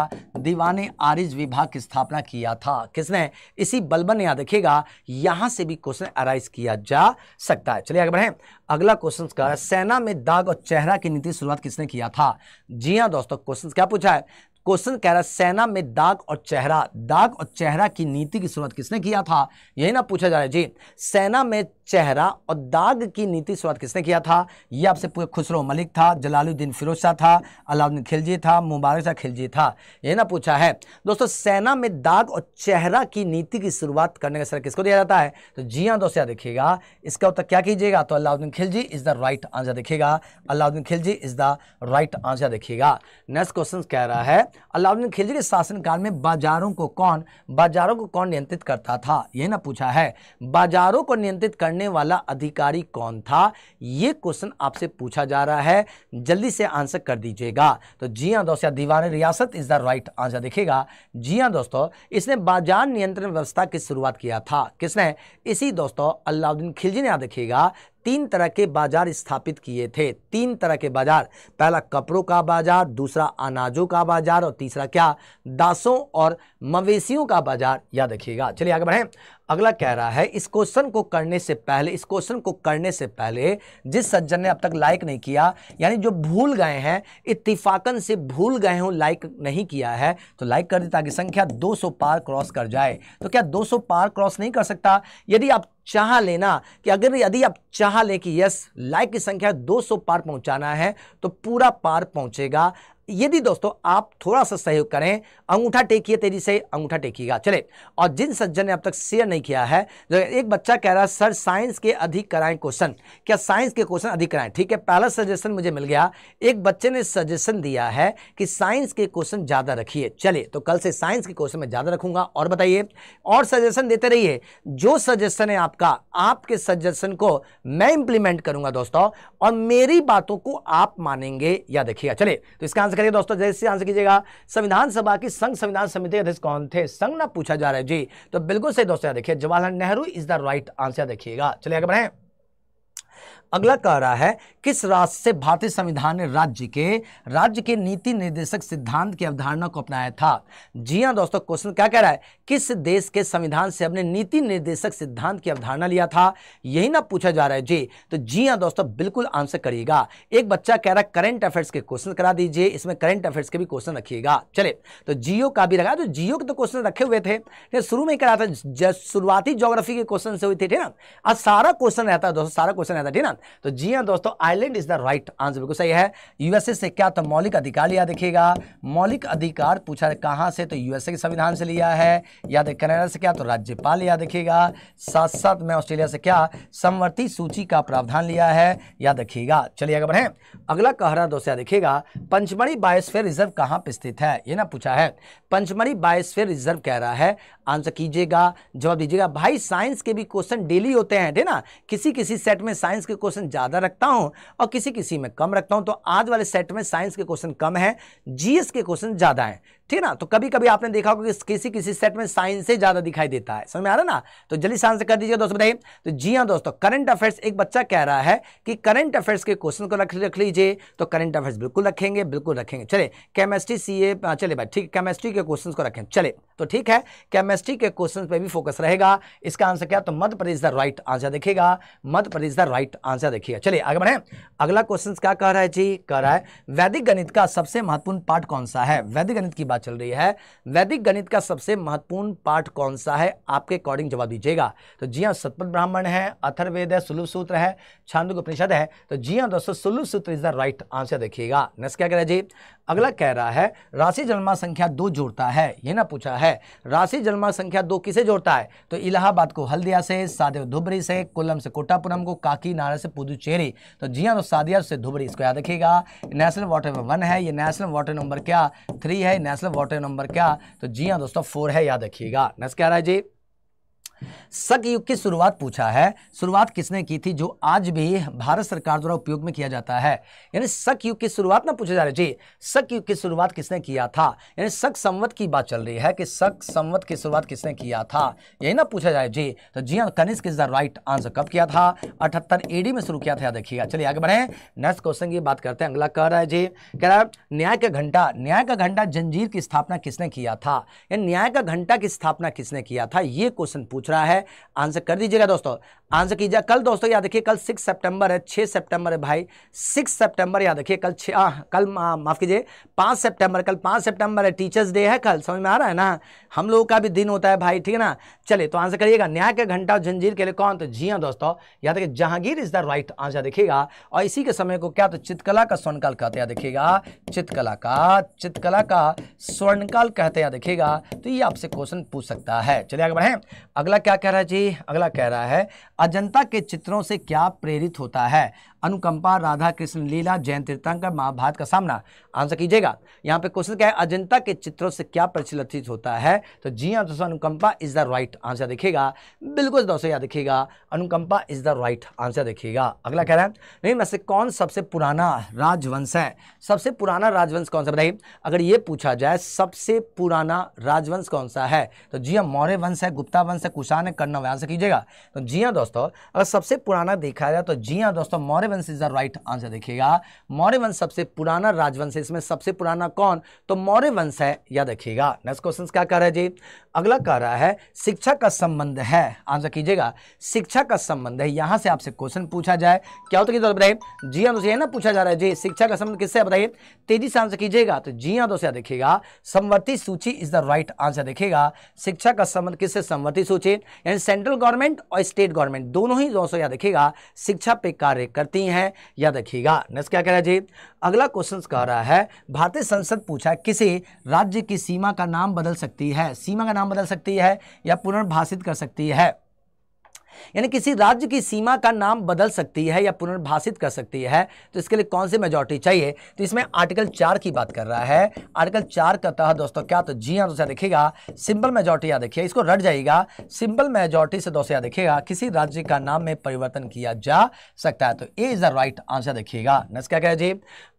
आरिज विभाग की स्थापना किया था किसने इसी बलबन ने याद देखेगा यहां से भी क्वेश्चन अराइज किया जा सकता है चलिए आगे बढ़े अगला क्वेश्चन का सेना में दाग और चेहरा की नीति शुरुआत किसने किया था जी हाँ दोस्तों क्वेश्चन क्या पूछा है क्वेश्चन कह रहा सेना में दाग और चेहरा दाग और चेहरा की नीति की शुरुआत किसने किया था यही ना पूछा जा रहा है जी सेना में चेहरा और दाग की नीति शुरुआत किसने किया था ये आपसे पूछे खुसरो मलिक था जलालुद्दीन फिरोज शाह था अलाउद्दीन खिलजी था मुबारक शाह खिलजी था यही ना पूछा है दोस्तों सेना में दाग और चेहरा की नीति की शुरुआत करने का सर किसको दिया जाता है तो जी हाँ दोस्तों देखिएगा इसका उत्तर क्या कीजिएगा तो Alauddin Khilji is the right answer देखिएगा Alauddin Khilji is the right answer देखिएगा नेक्स्ट क्वेश्चन कह रहा है अलाउद्दीन खिलजी के शासनकाल में बाजारों को कौन बाजारों को कौन नियंत्रित करता था यह ना पूछा है बाजारों को नियंत्रित करने वाला अधिकारी कौन था ये क्वेश्चन आपसे पूछा जा रहा है जल्दी से आंसर कर दीजिएगा तो जी हाँ दोस्तों दीवान रियासत इज द राइट आंसर देखेगा जी हाँ दोस्तों इसने बाजार नियंत्रण व्यवस्था की शुरुआत किया था किसने इसी दोस्तों अलाउद्दीन खिलजी ने यहाँ देखिएगा तीन तरह के बाज़ार स्थापित किए थे तीन तरह के बाज़ार पहला कपड़ों का बाज़ार दूसरा अनाजों का बाज़ार और तीसरा क्या दासों और मवेशियों का बाज़ार याद रखिएगा चलिए आगे बढ़ें अगला कह रहा है इस क्वेश्चन को करने से पहले इस क्वेश्चन को करने से पहले जिस सज्जन ने अब तक लाइक नहीं किया यानी जो भूल गए हैं इत्तिफाकन से भूल गए हों लाइक नहीं किया है तो लाइक कर दे ताकि संख्या 200 पार क्रॉस कर जाए तो क्या 200 पार क्रॉस नहीं कर सकता यदि आप चाह लेना कि अगर यदि आप चाह लें कि यस लाइक की संख्या 200 पार पहुंचाना है तो पूरा पार पहुंचेगा यदि दोस्तों आप थोड़ा सा सहयोग करें अंगूठा टेकिए तेजी से अंगूठा टेकिएगा चले और जिन सज्जन ने अब तक शेयर नहीं किया है जो एक बच्चा कह रहा है सर साइंस के अधिक कराएं क्वेश्चन क्या साइंस के क्वेश्चन अधिक कराएं ठीक है पहला सजेशन मुझे मिल गया एक बच्चे ने सजेशन दिया है कि साइंस के क्वेश्चन ज़्यादा रखिए चले तो कल से साइंस के क्वेश्चन में ज़्यादा रखूंगा और बताइए और सजेशन देते रहिए जो सजेशन है आपका आपके सजेशन को मैं इंप्लीमेंट करूंगा दोस्तों और मेरी बातों को आप मानेंगे या देखिएगा चले तो इसका आंसर करेंगे दोस्तों जैसे आंसर कीजिएगा संविधान सभा की संघ संविधान समिति के अध्यक्ष कौन थे संघ ना पूछा जा रहा है जी तो बिल्कुल सही दोस्तों देखिए Jawaharlal Nehru is the right answer देखिएगा चलिए आगे बढ़े अगला कह रहा है किस राष्ट्र से भारतीय संविधान ने राज्य के राज्य के नीति निर्देशक सिद्धांत की अवधारणा को अपनाया था जी हाँ दोस्तों क्वेश्चन क्या कह रहा है किस देश के संविधान से अपने नीति निर्देशक सिद्धांत की अवधारणा लिया था यही ना पूछा जा रहा है जी तो जी हाँ दोस्तों बिल्कुल आंसर करिएगा एक बच्चा कह रहा है करंट अफेयर्स के क्वेश्चन करा दीजिए इसमें करंट अफेयर्स के भी क्वेश्चन रखिएगा चले तो जियो का भी रखा तो जियो के तो क्वेश्चन रखे हुए थे शुरू में करा था शुरुआती जोग्राफी के क्वेश्चन से हुई थी ठीक ना आज सारा क्वेश्चन रहता है दोस्तों सारा क्वेश्चन रहता है ठीक ना तो जी हाँ दोस्तों Ireland is the right answer बिल्कुल सही है यूएसए से क्या तो मौलिक अधिकार लिया देखिएगा मौलिक अधिकार पूछा कहाँ से तो यूएसए के संविधान से लिया है याद तो कनाडा से क्या तो राज्यपाल लिया देखिएगा साथ साथ में ऑस्ट्रेलिया से क्या समवर्ती सूची का प्रावधान लिया है याद रखिएगा चलिए अगर बढ़े अगला कह रहा दोस्तों देखिएगा पंचमढ़ी बायोस्फेयर रिजर्व कहाँ पर स्थित है ये ना पूछा है पंचमढ़ी बायोस्फेयर रिजर्व कह रहा है आंसर कीजिएगा जवाब दीजिएगा भाई साइंस के भी क्वेश्चन डेली होते हैं ठीक ना किसी किसी सेट में साइंस के क्वेश्चन ज़्यादा रखता हूँ और किसी किसी में कम रखता हूँ तो आज वाले सेट में साइंस के क्वेश्चन कम है जीएस के क्वेश्चन ज़्यादा है ठीक ना तो कभी कभी आपने देखा होगा कि किसी किसी सेट में साइंस से ज़्यादा दिखाई देता है समझ में आ रहा ना तो जल्दी से कर दीजिए दोस्तों बताइए तो जी हाँ दोस्तों करंट अफेयर्स एक बच्चा कह रहा है कि करंट अफेयर्स के क्वेश्चन को रख रख लीजिए तो करंट अफेयर्स बिल्कुल रखेंगे बिल्कुल रखेंगे चले केमिस्ट्री सी ए चले भाई ठीक केमिस्ट्री के क्वेश्चन को रखें चले तो ठीक है केमिस्ट्री के क्वेश्चन पर भी फोकस रहेगा इसका आंसर क्या तो Madhya Pradesh the right answer देखेगा Madhya Pradesh the right answer देखिएगा चलिए आगे बढ़े अगला क्वेश्चन क्या कह रहा है जी कह रहा है वैदिक गणित का सबसे महत्वपूर्ण पार्ट कौन सा है वैदिक गणित की बात बात चल रही है वैदिक गणित का सबसे महत्वपूर्ण पाठ कौन सा है आपके अकॉर्डिंग जवाब दीजिएगा तो जी हाँ सतपथ ब्राह्मण है अथर्वेद है सुलभ सूत्र है छांदोग उपनिषद है तो जी हाँ दोस्तों सुलभ सूत्र इज द राइट आंसर देखिएगा नेक्स्ट क्या कह रहे जी अगला कह रहा है राशि जन्मा संख्या दो जोड़ता है ये ना पूछा है राशि जन्मा संख्या दो किसे जोड़ता है तो इलाहाबाद को हल्दिया से सादेव धुबरी से कोलम से कोटापुरम को काकीनाडा से पुदुचेरी तो जिया हाँ, तो सादिया से धुबरी इसको याद रखिएगा नेशनल वाटर नंबर वन है ये नेशनल वाटर नंबर क्या थ्री है नेशनल वाटर नंबर क्या तो जिया हाँ, दोस्तों फोर है याद रखिएगा नेक्स्ट कह रहा है जी सक युग की शुरुआत पूछा है शुरुआत किसने की थी जो आज भी भारत सरकार द्वारा उपयोग में किया जाता है यानी सक युग की शुरुआत ना पूछा जा रहा जी सक युग की शुरुआत किसने किया था यानी सक संवत की बात चल रही है कि सक संवत की शुरुआत किसने किया था यही ना पूछा जाए जी तो जी हाँ Kanishka is the right answer कब किया था अठहत्तर एडी में शुरू किया था देखिएगा चलिए आगे बढ़े नेक्स्ट क्वेश्चन की बात करते हैं अगला कह रहा है जी कह रहा है न्याय का घंटा न्याय का घंटा जंजीर की स्थापना किसने किया था या न्याय का घंटा की स्थापना किसने किया था ये क्वेश्चन पूछ पूछ रहा है आंसर कर दीजिएगा दोस्तों आंसर कीजिए कल दोस्तों याद रखिए कल सिक्स सितंबर है छः सितंबर है भाई सिक्स सितंबर याद रखिए कल छः कल माफ़ कीजिए पाँच सितंबर कल पाँच सितंबर है टीचर्स डे है कल समझ में आ रहा है ना हम लोगों का भी दिन होता है भाई ठीक है ना चले तो आंसर करिएगा न्याय के घंटा जंजीर के लिए कौन तो जी हाँ दोस्तों याद रखिए Jahangir is the right answer देखिएगा और इसी के समय को क्या तो चित्रकला का स्वर्णकाल कहते हैं देखिएगा चित्रकला का चित्रकला का स्वर्णकाल कहते हैं देखिएगा तो ये आपसे क्वेश्चन पूछ सकता है चलिए आगे बढ़े अगला अगला क्या कह रहा है जी अगला कह रहा है अजंता के चित्रों से क्या प्रेरित होता है अनुकंपा राधा कृष्ण लीला जैन तीर्थंकर महाभारत का सामना आंसर कीजिएगा यहाँ पे क्वेश्चन क्या है अजंता के चित्रों से क्या प्रचलित होता है तो जी हाँ दोस्तों अनुकंपा इज द राइट आंसर देखिएगा बिल्कुल दोस्तों याद देखिएगा अनुकंपा इज द राइट आंसर देखिएगा अगला कह रहा है नहीं में से कौन सबसे पुराना राजवंश है सबसे पुराना राजवंश कौन सा बताइए अगर ये पूछा जाए सबसे पुराना राजवंश कौन सा है तो जी हाँ मौर्य वंश है गुप्ता वंश है कुशान है कर्ण आंसर कीजिएगा तो जी हाँ दोस्तों अगर सबसे पुराना देखा जाए तो जी हाँ दोस्तों मौर्य मौर्यवंश इज द राइट आंसर देखिएगा मौर्यवंश सबसे पुराना राजवंश है इसमें सबसे पुराना कौन तो मौर्यवंश है या देखिएगा नेक्स्ट क्वेश्चन क्या कह रहा है जी अगला कह रहा है शिक्षा का संबंध है आंसर कीजिएगा शिक्षा का संबंध है यहां से आपसे क्वेश्चन पूछा जाए क्या होता है तो बताइए जी हाँ दोस्तों ना पूछा जा रहा है जी शिक्षा का संबंध किससे बताइए तेजी से आंसर कीजिएगा तो जी हाँ दोस्तों देखिएगा समवर्ती सूची इज द राइट आंसर देखिएगा शिक्षा का संबंध किससे समवर्ती सूची यानी सेंट्रल गवर्नमेंट और स्टेट गवर्नमेंट दोनों ही दोस्तों याद देखिएगा शिक्षा पे कार्य करती सकती हैं याद रखिएगा नेक्स्ट क्या कह रहा है जी अगला क्वेश्चन कह रहा है भारतीय संसद पूछा किसी राज्य की सीमा का नाम बदल सकती है सीमा का नाम बदल सकती है या पुनर्भाषित कर सकती है यानी किसी राज्य की सीमा का नाम बदल सकती है या पुनर्भाषित कर सकती है तो इसके लिए कौन सी मेजोरिटी चाहिए तो इसमें आर्टिकल चार की बात कर रहा है आर्टिकल चार का तहत दोस्तों क्या तो जी हाँ दोस्तों देखिएगा सिंपल मेजोरिटी या देखिए इसको रट जाइएगा सिंपल मेजोरिटी से दोस्तों याद देखिएगा किसी राज्य का नाम में परिवर्तन किया जा सकता है तो A is the right answer देखिएगा नेक्स्ट क्या कह जी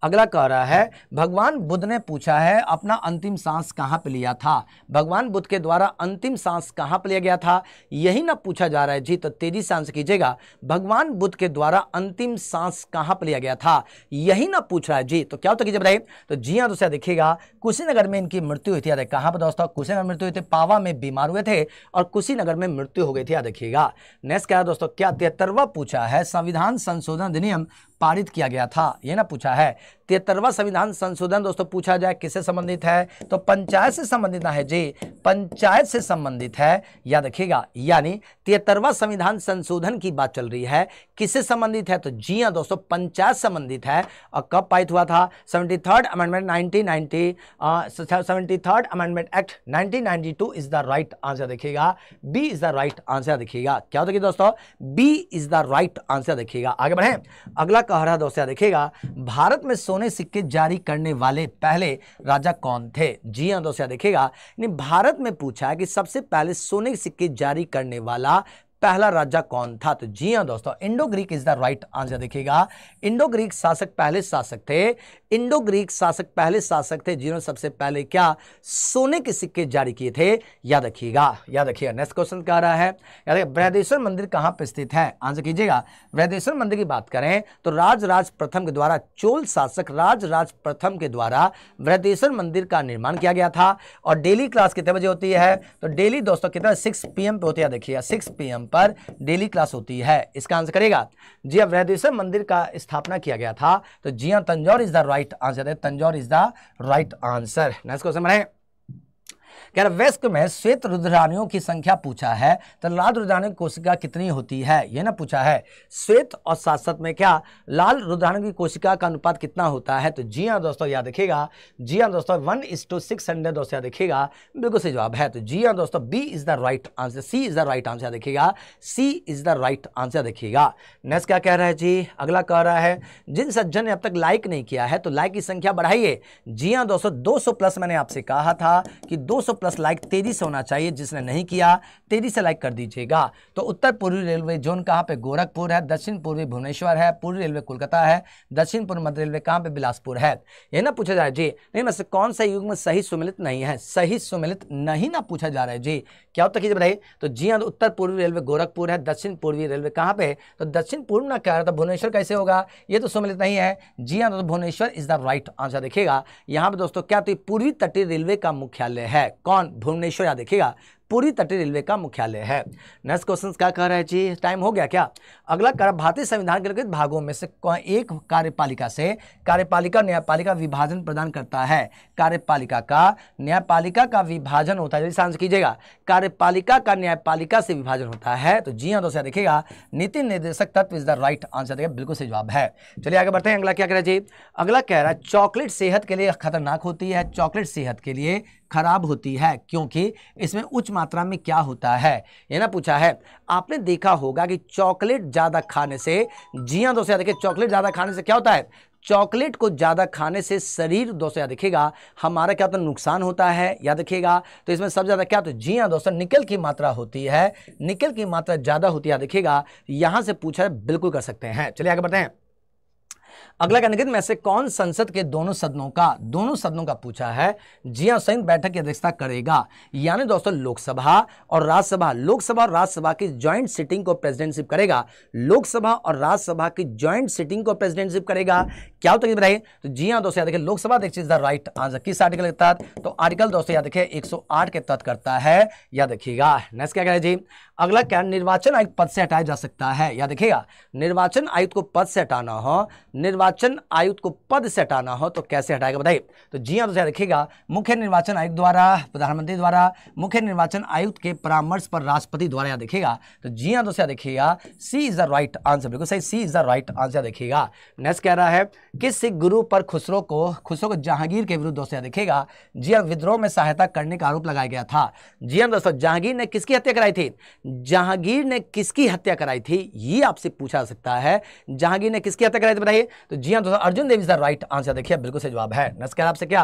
अगला कह रहा है भगवान बुद्ध ने पूछा है अपना अंतिम सांस कहाँ पे लिया था भगवान बुद्ध के द्वारा अंतिम सांस कहाँ पे लिया गया था यही ना पूछा जा रहा है जी तो तेजी से आंसर कीजिएगा भगवान बुद्ध के द्वारा अंतिम सांस कहाँ पे लिया गया था यही ना पूछ रहा है जी तो क्या होता कीजिए बताइए तो जी हाँ दोस्तों देखिएगा कुशीनगर में इनकी मृत्यु हुई थी याद कहाँ पर दोस्तों कुशीनगर मृत्यु हुई थी पावा में बीमार हुए थे और कुशीनगर में मृत्यु हो गई थी याद देखिएगा नेक्स्ट क्या दोस्तों क्या तिहत्तरवा पूछा है संविधान संशोधन अधिनियम पारित किया गया था ये ना पूछा है तिहत्तरवा संविधान संशोधन दोस्तों पूछा जाए किससे संबंधित है तो पंचायत से संबंधित ना है जी पंचायत से संबंधित है याद रखिएगा यानी तिहत्तरवा संविधान संशोधन की बात चल रही है किससे संबंधित है तो जी हाँ दोस्तों पंचायत संबंधित है और कब पारित हुआ था seventy third amendment nineteen seventy third amendment act nineteen ninety two is the right answer देखिएगा B is the right answer देखिएगा क्या होता है दोस्तों B is the right answer देखिएगा आगे बढ़े अगला कह रहा दोस्तों देखिएगा भारत में सोने सिक्के जारी करने वाले पहले राजा कौन थे जी हाँ दोस्तों देखिएगा भारत में पूछा है कि सबसे पहले सोने के सिक्के जारी करने वाला पहला राजा कौन था तो जी हाँ दोस्तों Indo Greek is the right answer देखिएगा इंडो ग्रीक शासक पहले शासक थे इंडो ग्रीक शासक पहले शासक थे जिन्होंने सबसे पहले क्या सोने के सिक्के जारी किए थे याद रखिएगा याद रखिएगा नेक्स्ट क्वेश्चन कह रहा है याद रखिए बृहदेश्वर मंदिर कहाँ पर स्थित है आंसर कीजिएगा बृहदेश्वर मंदिर की बात करें तो राजराज प्रथम के द्वारा चोल शासक राजराज प्रथम के द्वारा बृहदेश्वर मंदिर का निर्माण किया गया था और डेली क्लास कितने बजे होती है तो डेली दोस्तों कितना सिक्स पी पे होती है देखिएगा सिक्स पी पर डेली क्लास होती है इसका आंसर करेगा जी हाँ, बृहदेश्वर मंदिर का स्थापना किया गया था तो जिया हाँ, Tanjore is the right right answer है Tanjore is the right answer next question बनाए कह रहा कैरवेस्क में श्वेत रुद्रानियों की संख्या पूछा है तो लाल रुद्रानी कोशिका कितनी होती है यह ना पूछा है श्वेत और साथ साथ में क्या लाल रुद्राणु की कोशिका का अनुपात कितना होता है तो जी हाँ दोस्तों याद रखिएगा जी हाँ दोस्तों one is to six hundred दोस्तों याद रखिएगा बिल्कुल सही जवाब है तो जी हाँ दोस्तों B is the right answer C is the right answer याद रखिएगा C is the right answer देखिएगा नेक्स्ट क्या कह रहा है जी अगला कह रहा है जिन सज्जन ने अब तक लाइक नहीं किया है तो लाइक की संख्या बढ़ाइए जी हाँ दोस्तों दो प्लस मैंने आपसे कहा था कि दो 200 प्लस लाइक तेजी से होना चाहिए जिसने नहीं किया तेजी से लाइक कर दीजिएगा तो उत्तर पूर्वी रेलवे जोन कहाँ पे गोरखपुर है दक्षिण पूर्वी भुवनेश्वर है पूर्वी रेलवे कोलकाता है दक्षिण पूर्व मध्य रेलवे कहाँ पे बिलासपुर है ये ना पूछा जा रहा है जी नहीं मैं कौन सा युग में सही सुमिलित नहीं है सही सुमिलित नहीं ना पूछा जा रहा है जी क्या उत्तर कीजिए बताइए तो जी हाँ तो उत्तर पूर्वी रेलवे गोरखपुर है दक्षिण पूर्वी रेलवे कहाँ पे तो दक्षिण पूर्व ना कह रहा था भुवनेश्वर कैसे होगा ये तो सुमिलित नहीं है जी हाँ तो Bhubaneswar is the right answer देखिएगा यहाँ पे दोस्तों क्या तो पूर्वी तटीय रेलवे का मुख्यालय है कौन भुवनेश्वर यहाँ देखिएगा पूरी तटीय रेलवे का मुख्यालय है नेक्स्ट क्वेश्चन क्या कह रहा है जी टाइम हो गया क्या अगला कर भारतीय संविधान के लिखित भागों में से एक कार्यपालिका से कार्यपालिका न्यायपालिका विभाजन प्रदान करता है कार्यपालिका का न्यायपालिका का विभाजन होता है जैसे कीजिएगा कार्यपालिका का न्यायपालिका से विभाजन होता है तो जी हाँ दोस्तों देखिएगा नीति निर्देशक तत्व इज द राइट आंसर देखिए बिल्कुल सही जवाब है चलिए आगे बढ़ते हैं अगला क्या कह रहा है जी अगला कह रहा है चॉकलेट सेहत के लिए खतरनाक होती है चॉकलेट सेहत के लिए खराब होती है क्योंकि इसमें उच्च मात्रा में क्या होता है ये ना पूछा है आपने देखा होगा कि चॉकलेट ज़्यादा खाने से जी हाँ दोस्तों देखिए चॉकलेट ज़्यादा खाने से क्या होता है चॉकलेट को ज़्यादा खाने से शरीर दोस्तों या दिखेगा हमारा क्या तो नुकसान होता है या दिखेगा तो इसमें सबसे ज़्यादा क्या तो जी हाँ दोस्तों निकल की मात्रा होती है निकल की मात्रा ज़्यादा होती है या रखिएगा यहाँ से पूछा बिल्कुल कर सकते हैं चलिए आगे बताएं अगला कनिकृत में से कौन संसद के दोनों सदनों का दोनों सदनों का पूछा है जिया संयुक्त बैठक की अध्यक्षता करेगा यानी दोस्तों लोकसभा और राज्यसभा लोकसभा और राज्यसभा की ज्वाइंट सिटिंग को प्रेसिडेंटशिप करेगा लोकसभा और राज्यसभा की ज्वाइंट सिटिंग को प्रेसिडेंटशिप करेगा क्या होता है तो जी हाँ दोस्तों याद रखिए लोकसभा अध्यक्ष इज द राइट आंसर किस आर्टिकल के तहत तो आर्टिकल दोस्तों याद रखिए एक के तहत करता है याद रखिएगा नेक्स्ट क्या करें जी अगला क्या निर्वाचन आयुक्त पद से हटाया जा सकता है याद रखिएगा निर्वाचन आयुक्त को पद से हटाना हो निर्वाचन निर्वाचन आयुक्त को पद से हटाना हो तो कैसे हटाएगा बताइए तो जी हाँ तो ध्यान रखिएगा मुख्य निर्वाचन आयुक्त द्वारा प्रधानमंत्री द्वारा मुख्य निर्वाचन आयुक्त के परामर्श पर राष्ट्रपति द्वारा यहाँ देखेगा तो जी हाँ तो ध्यान देखिएगा C is the right answer बिल्कुल सही C is the right answer देखिएगा नेक्स्ट कह रहा है कि सिख गुरु पर खुसरो को खुसरो को जहांगीर के विरुद्ध दोस्तों देखिएगा जी हाँ विद्रोह में सहायता करने का आरोप लगाया गया था जी हाँ दोस्तों जहांगीर ने किसकी हत्या कराई थी जहांगीर ने किसकी हत्या कराई थी ये आपसे पूछा जा सकता है जहांगीर ने किसकी हत्या कराई थी बताइए तो जी हाँ दोस्तों Arjun Dev is the right answer देखिए बिल्कुल से जवाब है नेक्स्ट क्या आपसे क्या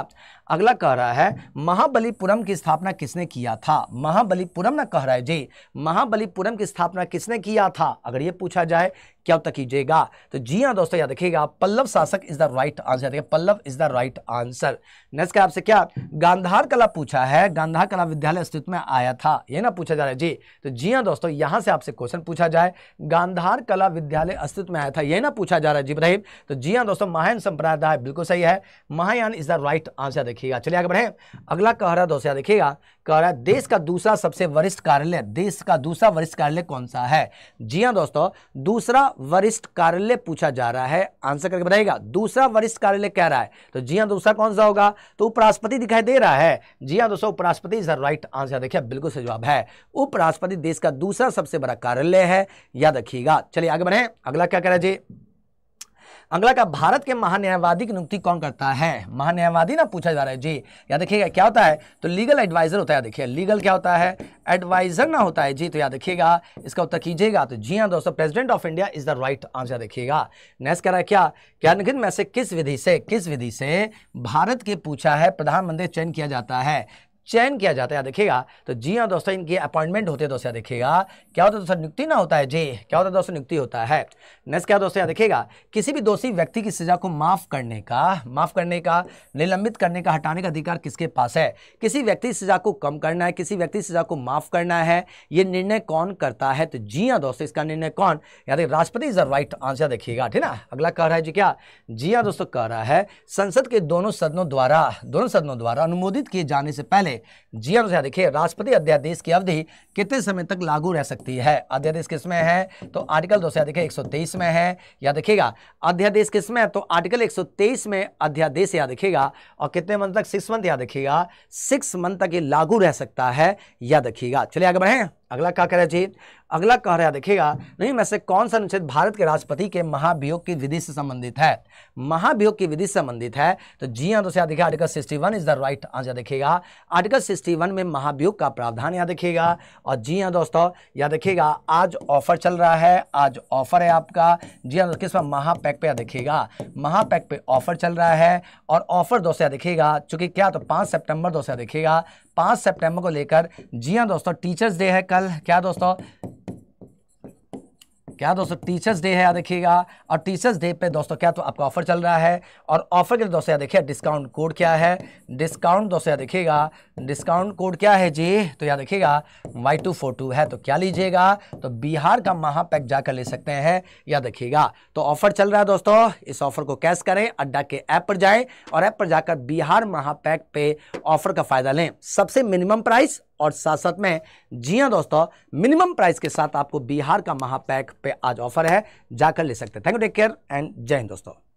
अगला कह रहा है महाबलीपुरम की स्थापना किसने किया था महाबलीपुरम ना कह रहा है जी महाबलीपुरम की स्थापना किसने किया था अगर ये पूछा जाए क्या उत्तर कीजिएगा तो जी हाँ दोस्तों याद रखिएगा पल्लव शासक इज द राइट आंसर देखिए Pallava is the right answer next आपसे क्या गांधार कला पूछा है गांधार कला विद्यालय अस्तित्व में आया था ये ना पूछा जा रहा है जी तो जी हाँ दोस्तों यहां से आपसे क्वेश्चन पूछा जाए गांधार कला विद्यालय अस्तित्व में आया था ये ना पूछा जा रहा है जी ब्राहिम तो जी हाँ दोस्तों महायान संप्रदाय बिल्कुल सही है Mahayana is the right answer देखिएगा चलिए आगे बढ़े अगला कह रहा दोस्तों देखिएगा कह रहा है देश का दूसरा सबसे वरिष्ठ कार्यालय देश का दूसरा वरिष्ठ कार्यालय कौन सा है जी हाँ दोस्तों दूसरा वरिष्ठ कार्यालय पूछा जा रहा है आंसर करके बताइएगा दूसरा वरिष्ठ कार्यालय कह रहा है तो जी हाँ दूसरा कौन सा होगा तो उपराष्ट्रपति दिखाई दे रहा है जी हाँ दोस्तों उपराष्ट्रपति इज द राइट आंसर देखिए बिल्कुल सही जवाब है उपराष्ट्रपति देश का दूसरा सबसे बड़ा कार्यालय है याद रखिएगा चलिए आगे बढ़े अगला क्या कह रहा है जी अगला का भारत के महान्यायवादी की नियुक्ति कौन करता है महान्यायवादी ना पूछा जा रहा है जी या देखिएगा क्या होता है तो लीगल एडवाइजर होता है देखिए लीगल क्या होता है एडवाइजर ना होता है जी तो याद देखिएगा इसका उत्तर कीजिएगा तो जी हाँ दोस्तों president of India is the right answer देखिएगा नेक्स्ट कह रहा है क्या क्या निखित में से किस विधि से किस विधि से भारत के पूछा है प्रधानमंत्री चयन किया जाता है चयन किया जाता है देखिएगा तो जी हाँ दोस्तों इनकी अपॉइंटमेंट होते हैं दोस्तों देखिएगा क्या होता है दोस्तों नियुक्ति ना होता है जी क्या होता है दोस्तों नियुक्ति होता है नेक्स्ट क्या दोस्तों यहाँ देखिएगा किसी भी दोषी व्यक्ति की सजा को माफ करने का माफ करने का निलंबित करने का हटाने का अधिकार किसके पास है किसी व्यक्ति सजा को कम करना है किसी व्यक्ति सजा को माफ करना है ये निर्णय कौन करता है तो जी हाँ दोस्तों इसका निर्णय कौन यहाँ देखिए राष्ट्रपति इज द राइट आंसर देखिएगा ठीक ना अगला कह रहा है जी क्या जी हाँ दोस्तों कह रहा है संसद के दोनों सदनों द्वारा दोनों सदनों द्वारा अनुमोदित किए जाने से पहले है जी अनुसार देखिए राष्ट्रपति अध्यादेश की अवधि कितने समय तक लागू रह सकती है अध्यादेश किसमें है तो आर्टिकल दो सौ देखिए एक में है या देखिएगा अध्यादेश किसमें है तो आर्टिकल 123 में अध्यादेश या देखिएगा और कितने मंथ तक सिक्स मंथ या देखिएगा सिक्स मंथ तक ये लागू रह सकता है या देखिएगा चलिए आगे बढ़े अगला क्या कह रहे जी अगला कह रहा देखिएगा नहीं में से कौन सा अनुच्छेद भारत के राष्ट्रपति के महाभियोग की विधि से संबंधित है महाभियोग की विधि से संबंधित है तो जी हाँ दोस्तों देखिए article sixty one is the right answer देखिएगा आर्टिकल सिक्सटी वन में महाभियोग का प्रावधान यहाँ देखिएगा और जी हाँ दोस्तों यहाँ देखिएगा आज ऑफर चल रहा है आज ऑफर है आपका जी हाँ किस पर महापैक पर देखिएगा महापैक पर ऑफर चल रहा है और ऑफर दोस्तों देखिएगा चूंकि क्या तो पाँच सेप्टेम्बर दोस्तों देखिएगा पाँच सेप्टेम्बर को लेकर जी हाँ दोस्तों टीचर्स डे है कल क्या दोस्तों क्या दोस्तों टीचर्स डे है याद देखिएगा और टीचर्स डे पे दोस्तों क्या तो आपका ऑफर चल रहा है और ऑफर के लिए दोस्तों याद देखिए डिस्काउंट कोड क्या है डिस्काउंट दोस्तों याद देखिएगा डिस्काउंट कोड क्या है जी तो याद देखिएगा वाई टू फोर टू है तो क्या लीजिएगा तो बिहार का महापैक जाकर ले सकते हैं या देखिएगा तो ऑफर चल रहा है दोस्तों इस ऑफर को कैश करें अड्डा के ऐप पर जाए और ऐप पर जाकर बिहार महापैक पे ऑफर का फायदा लें सबसे मिनिमम प्राइस और साथ साथ में जी हाँ दोस्तों मिनिमम प्राइस के साथ आपको बिहार का महापैक पे आज ऑफर है जाकर ले सकते हैं thank you take care and जय हिंद दोस्तों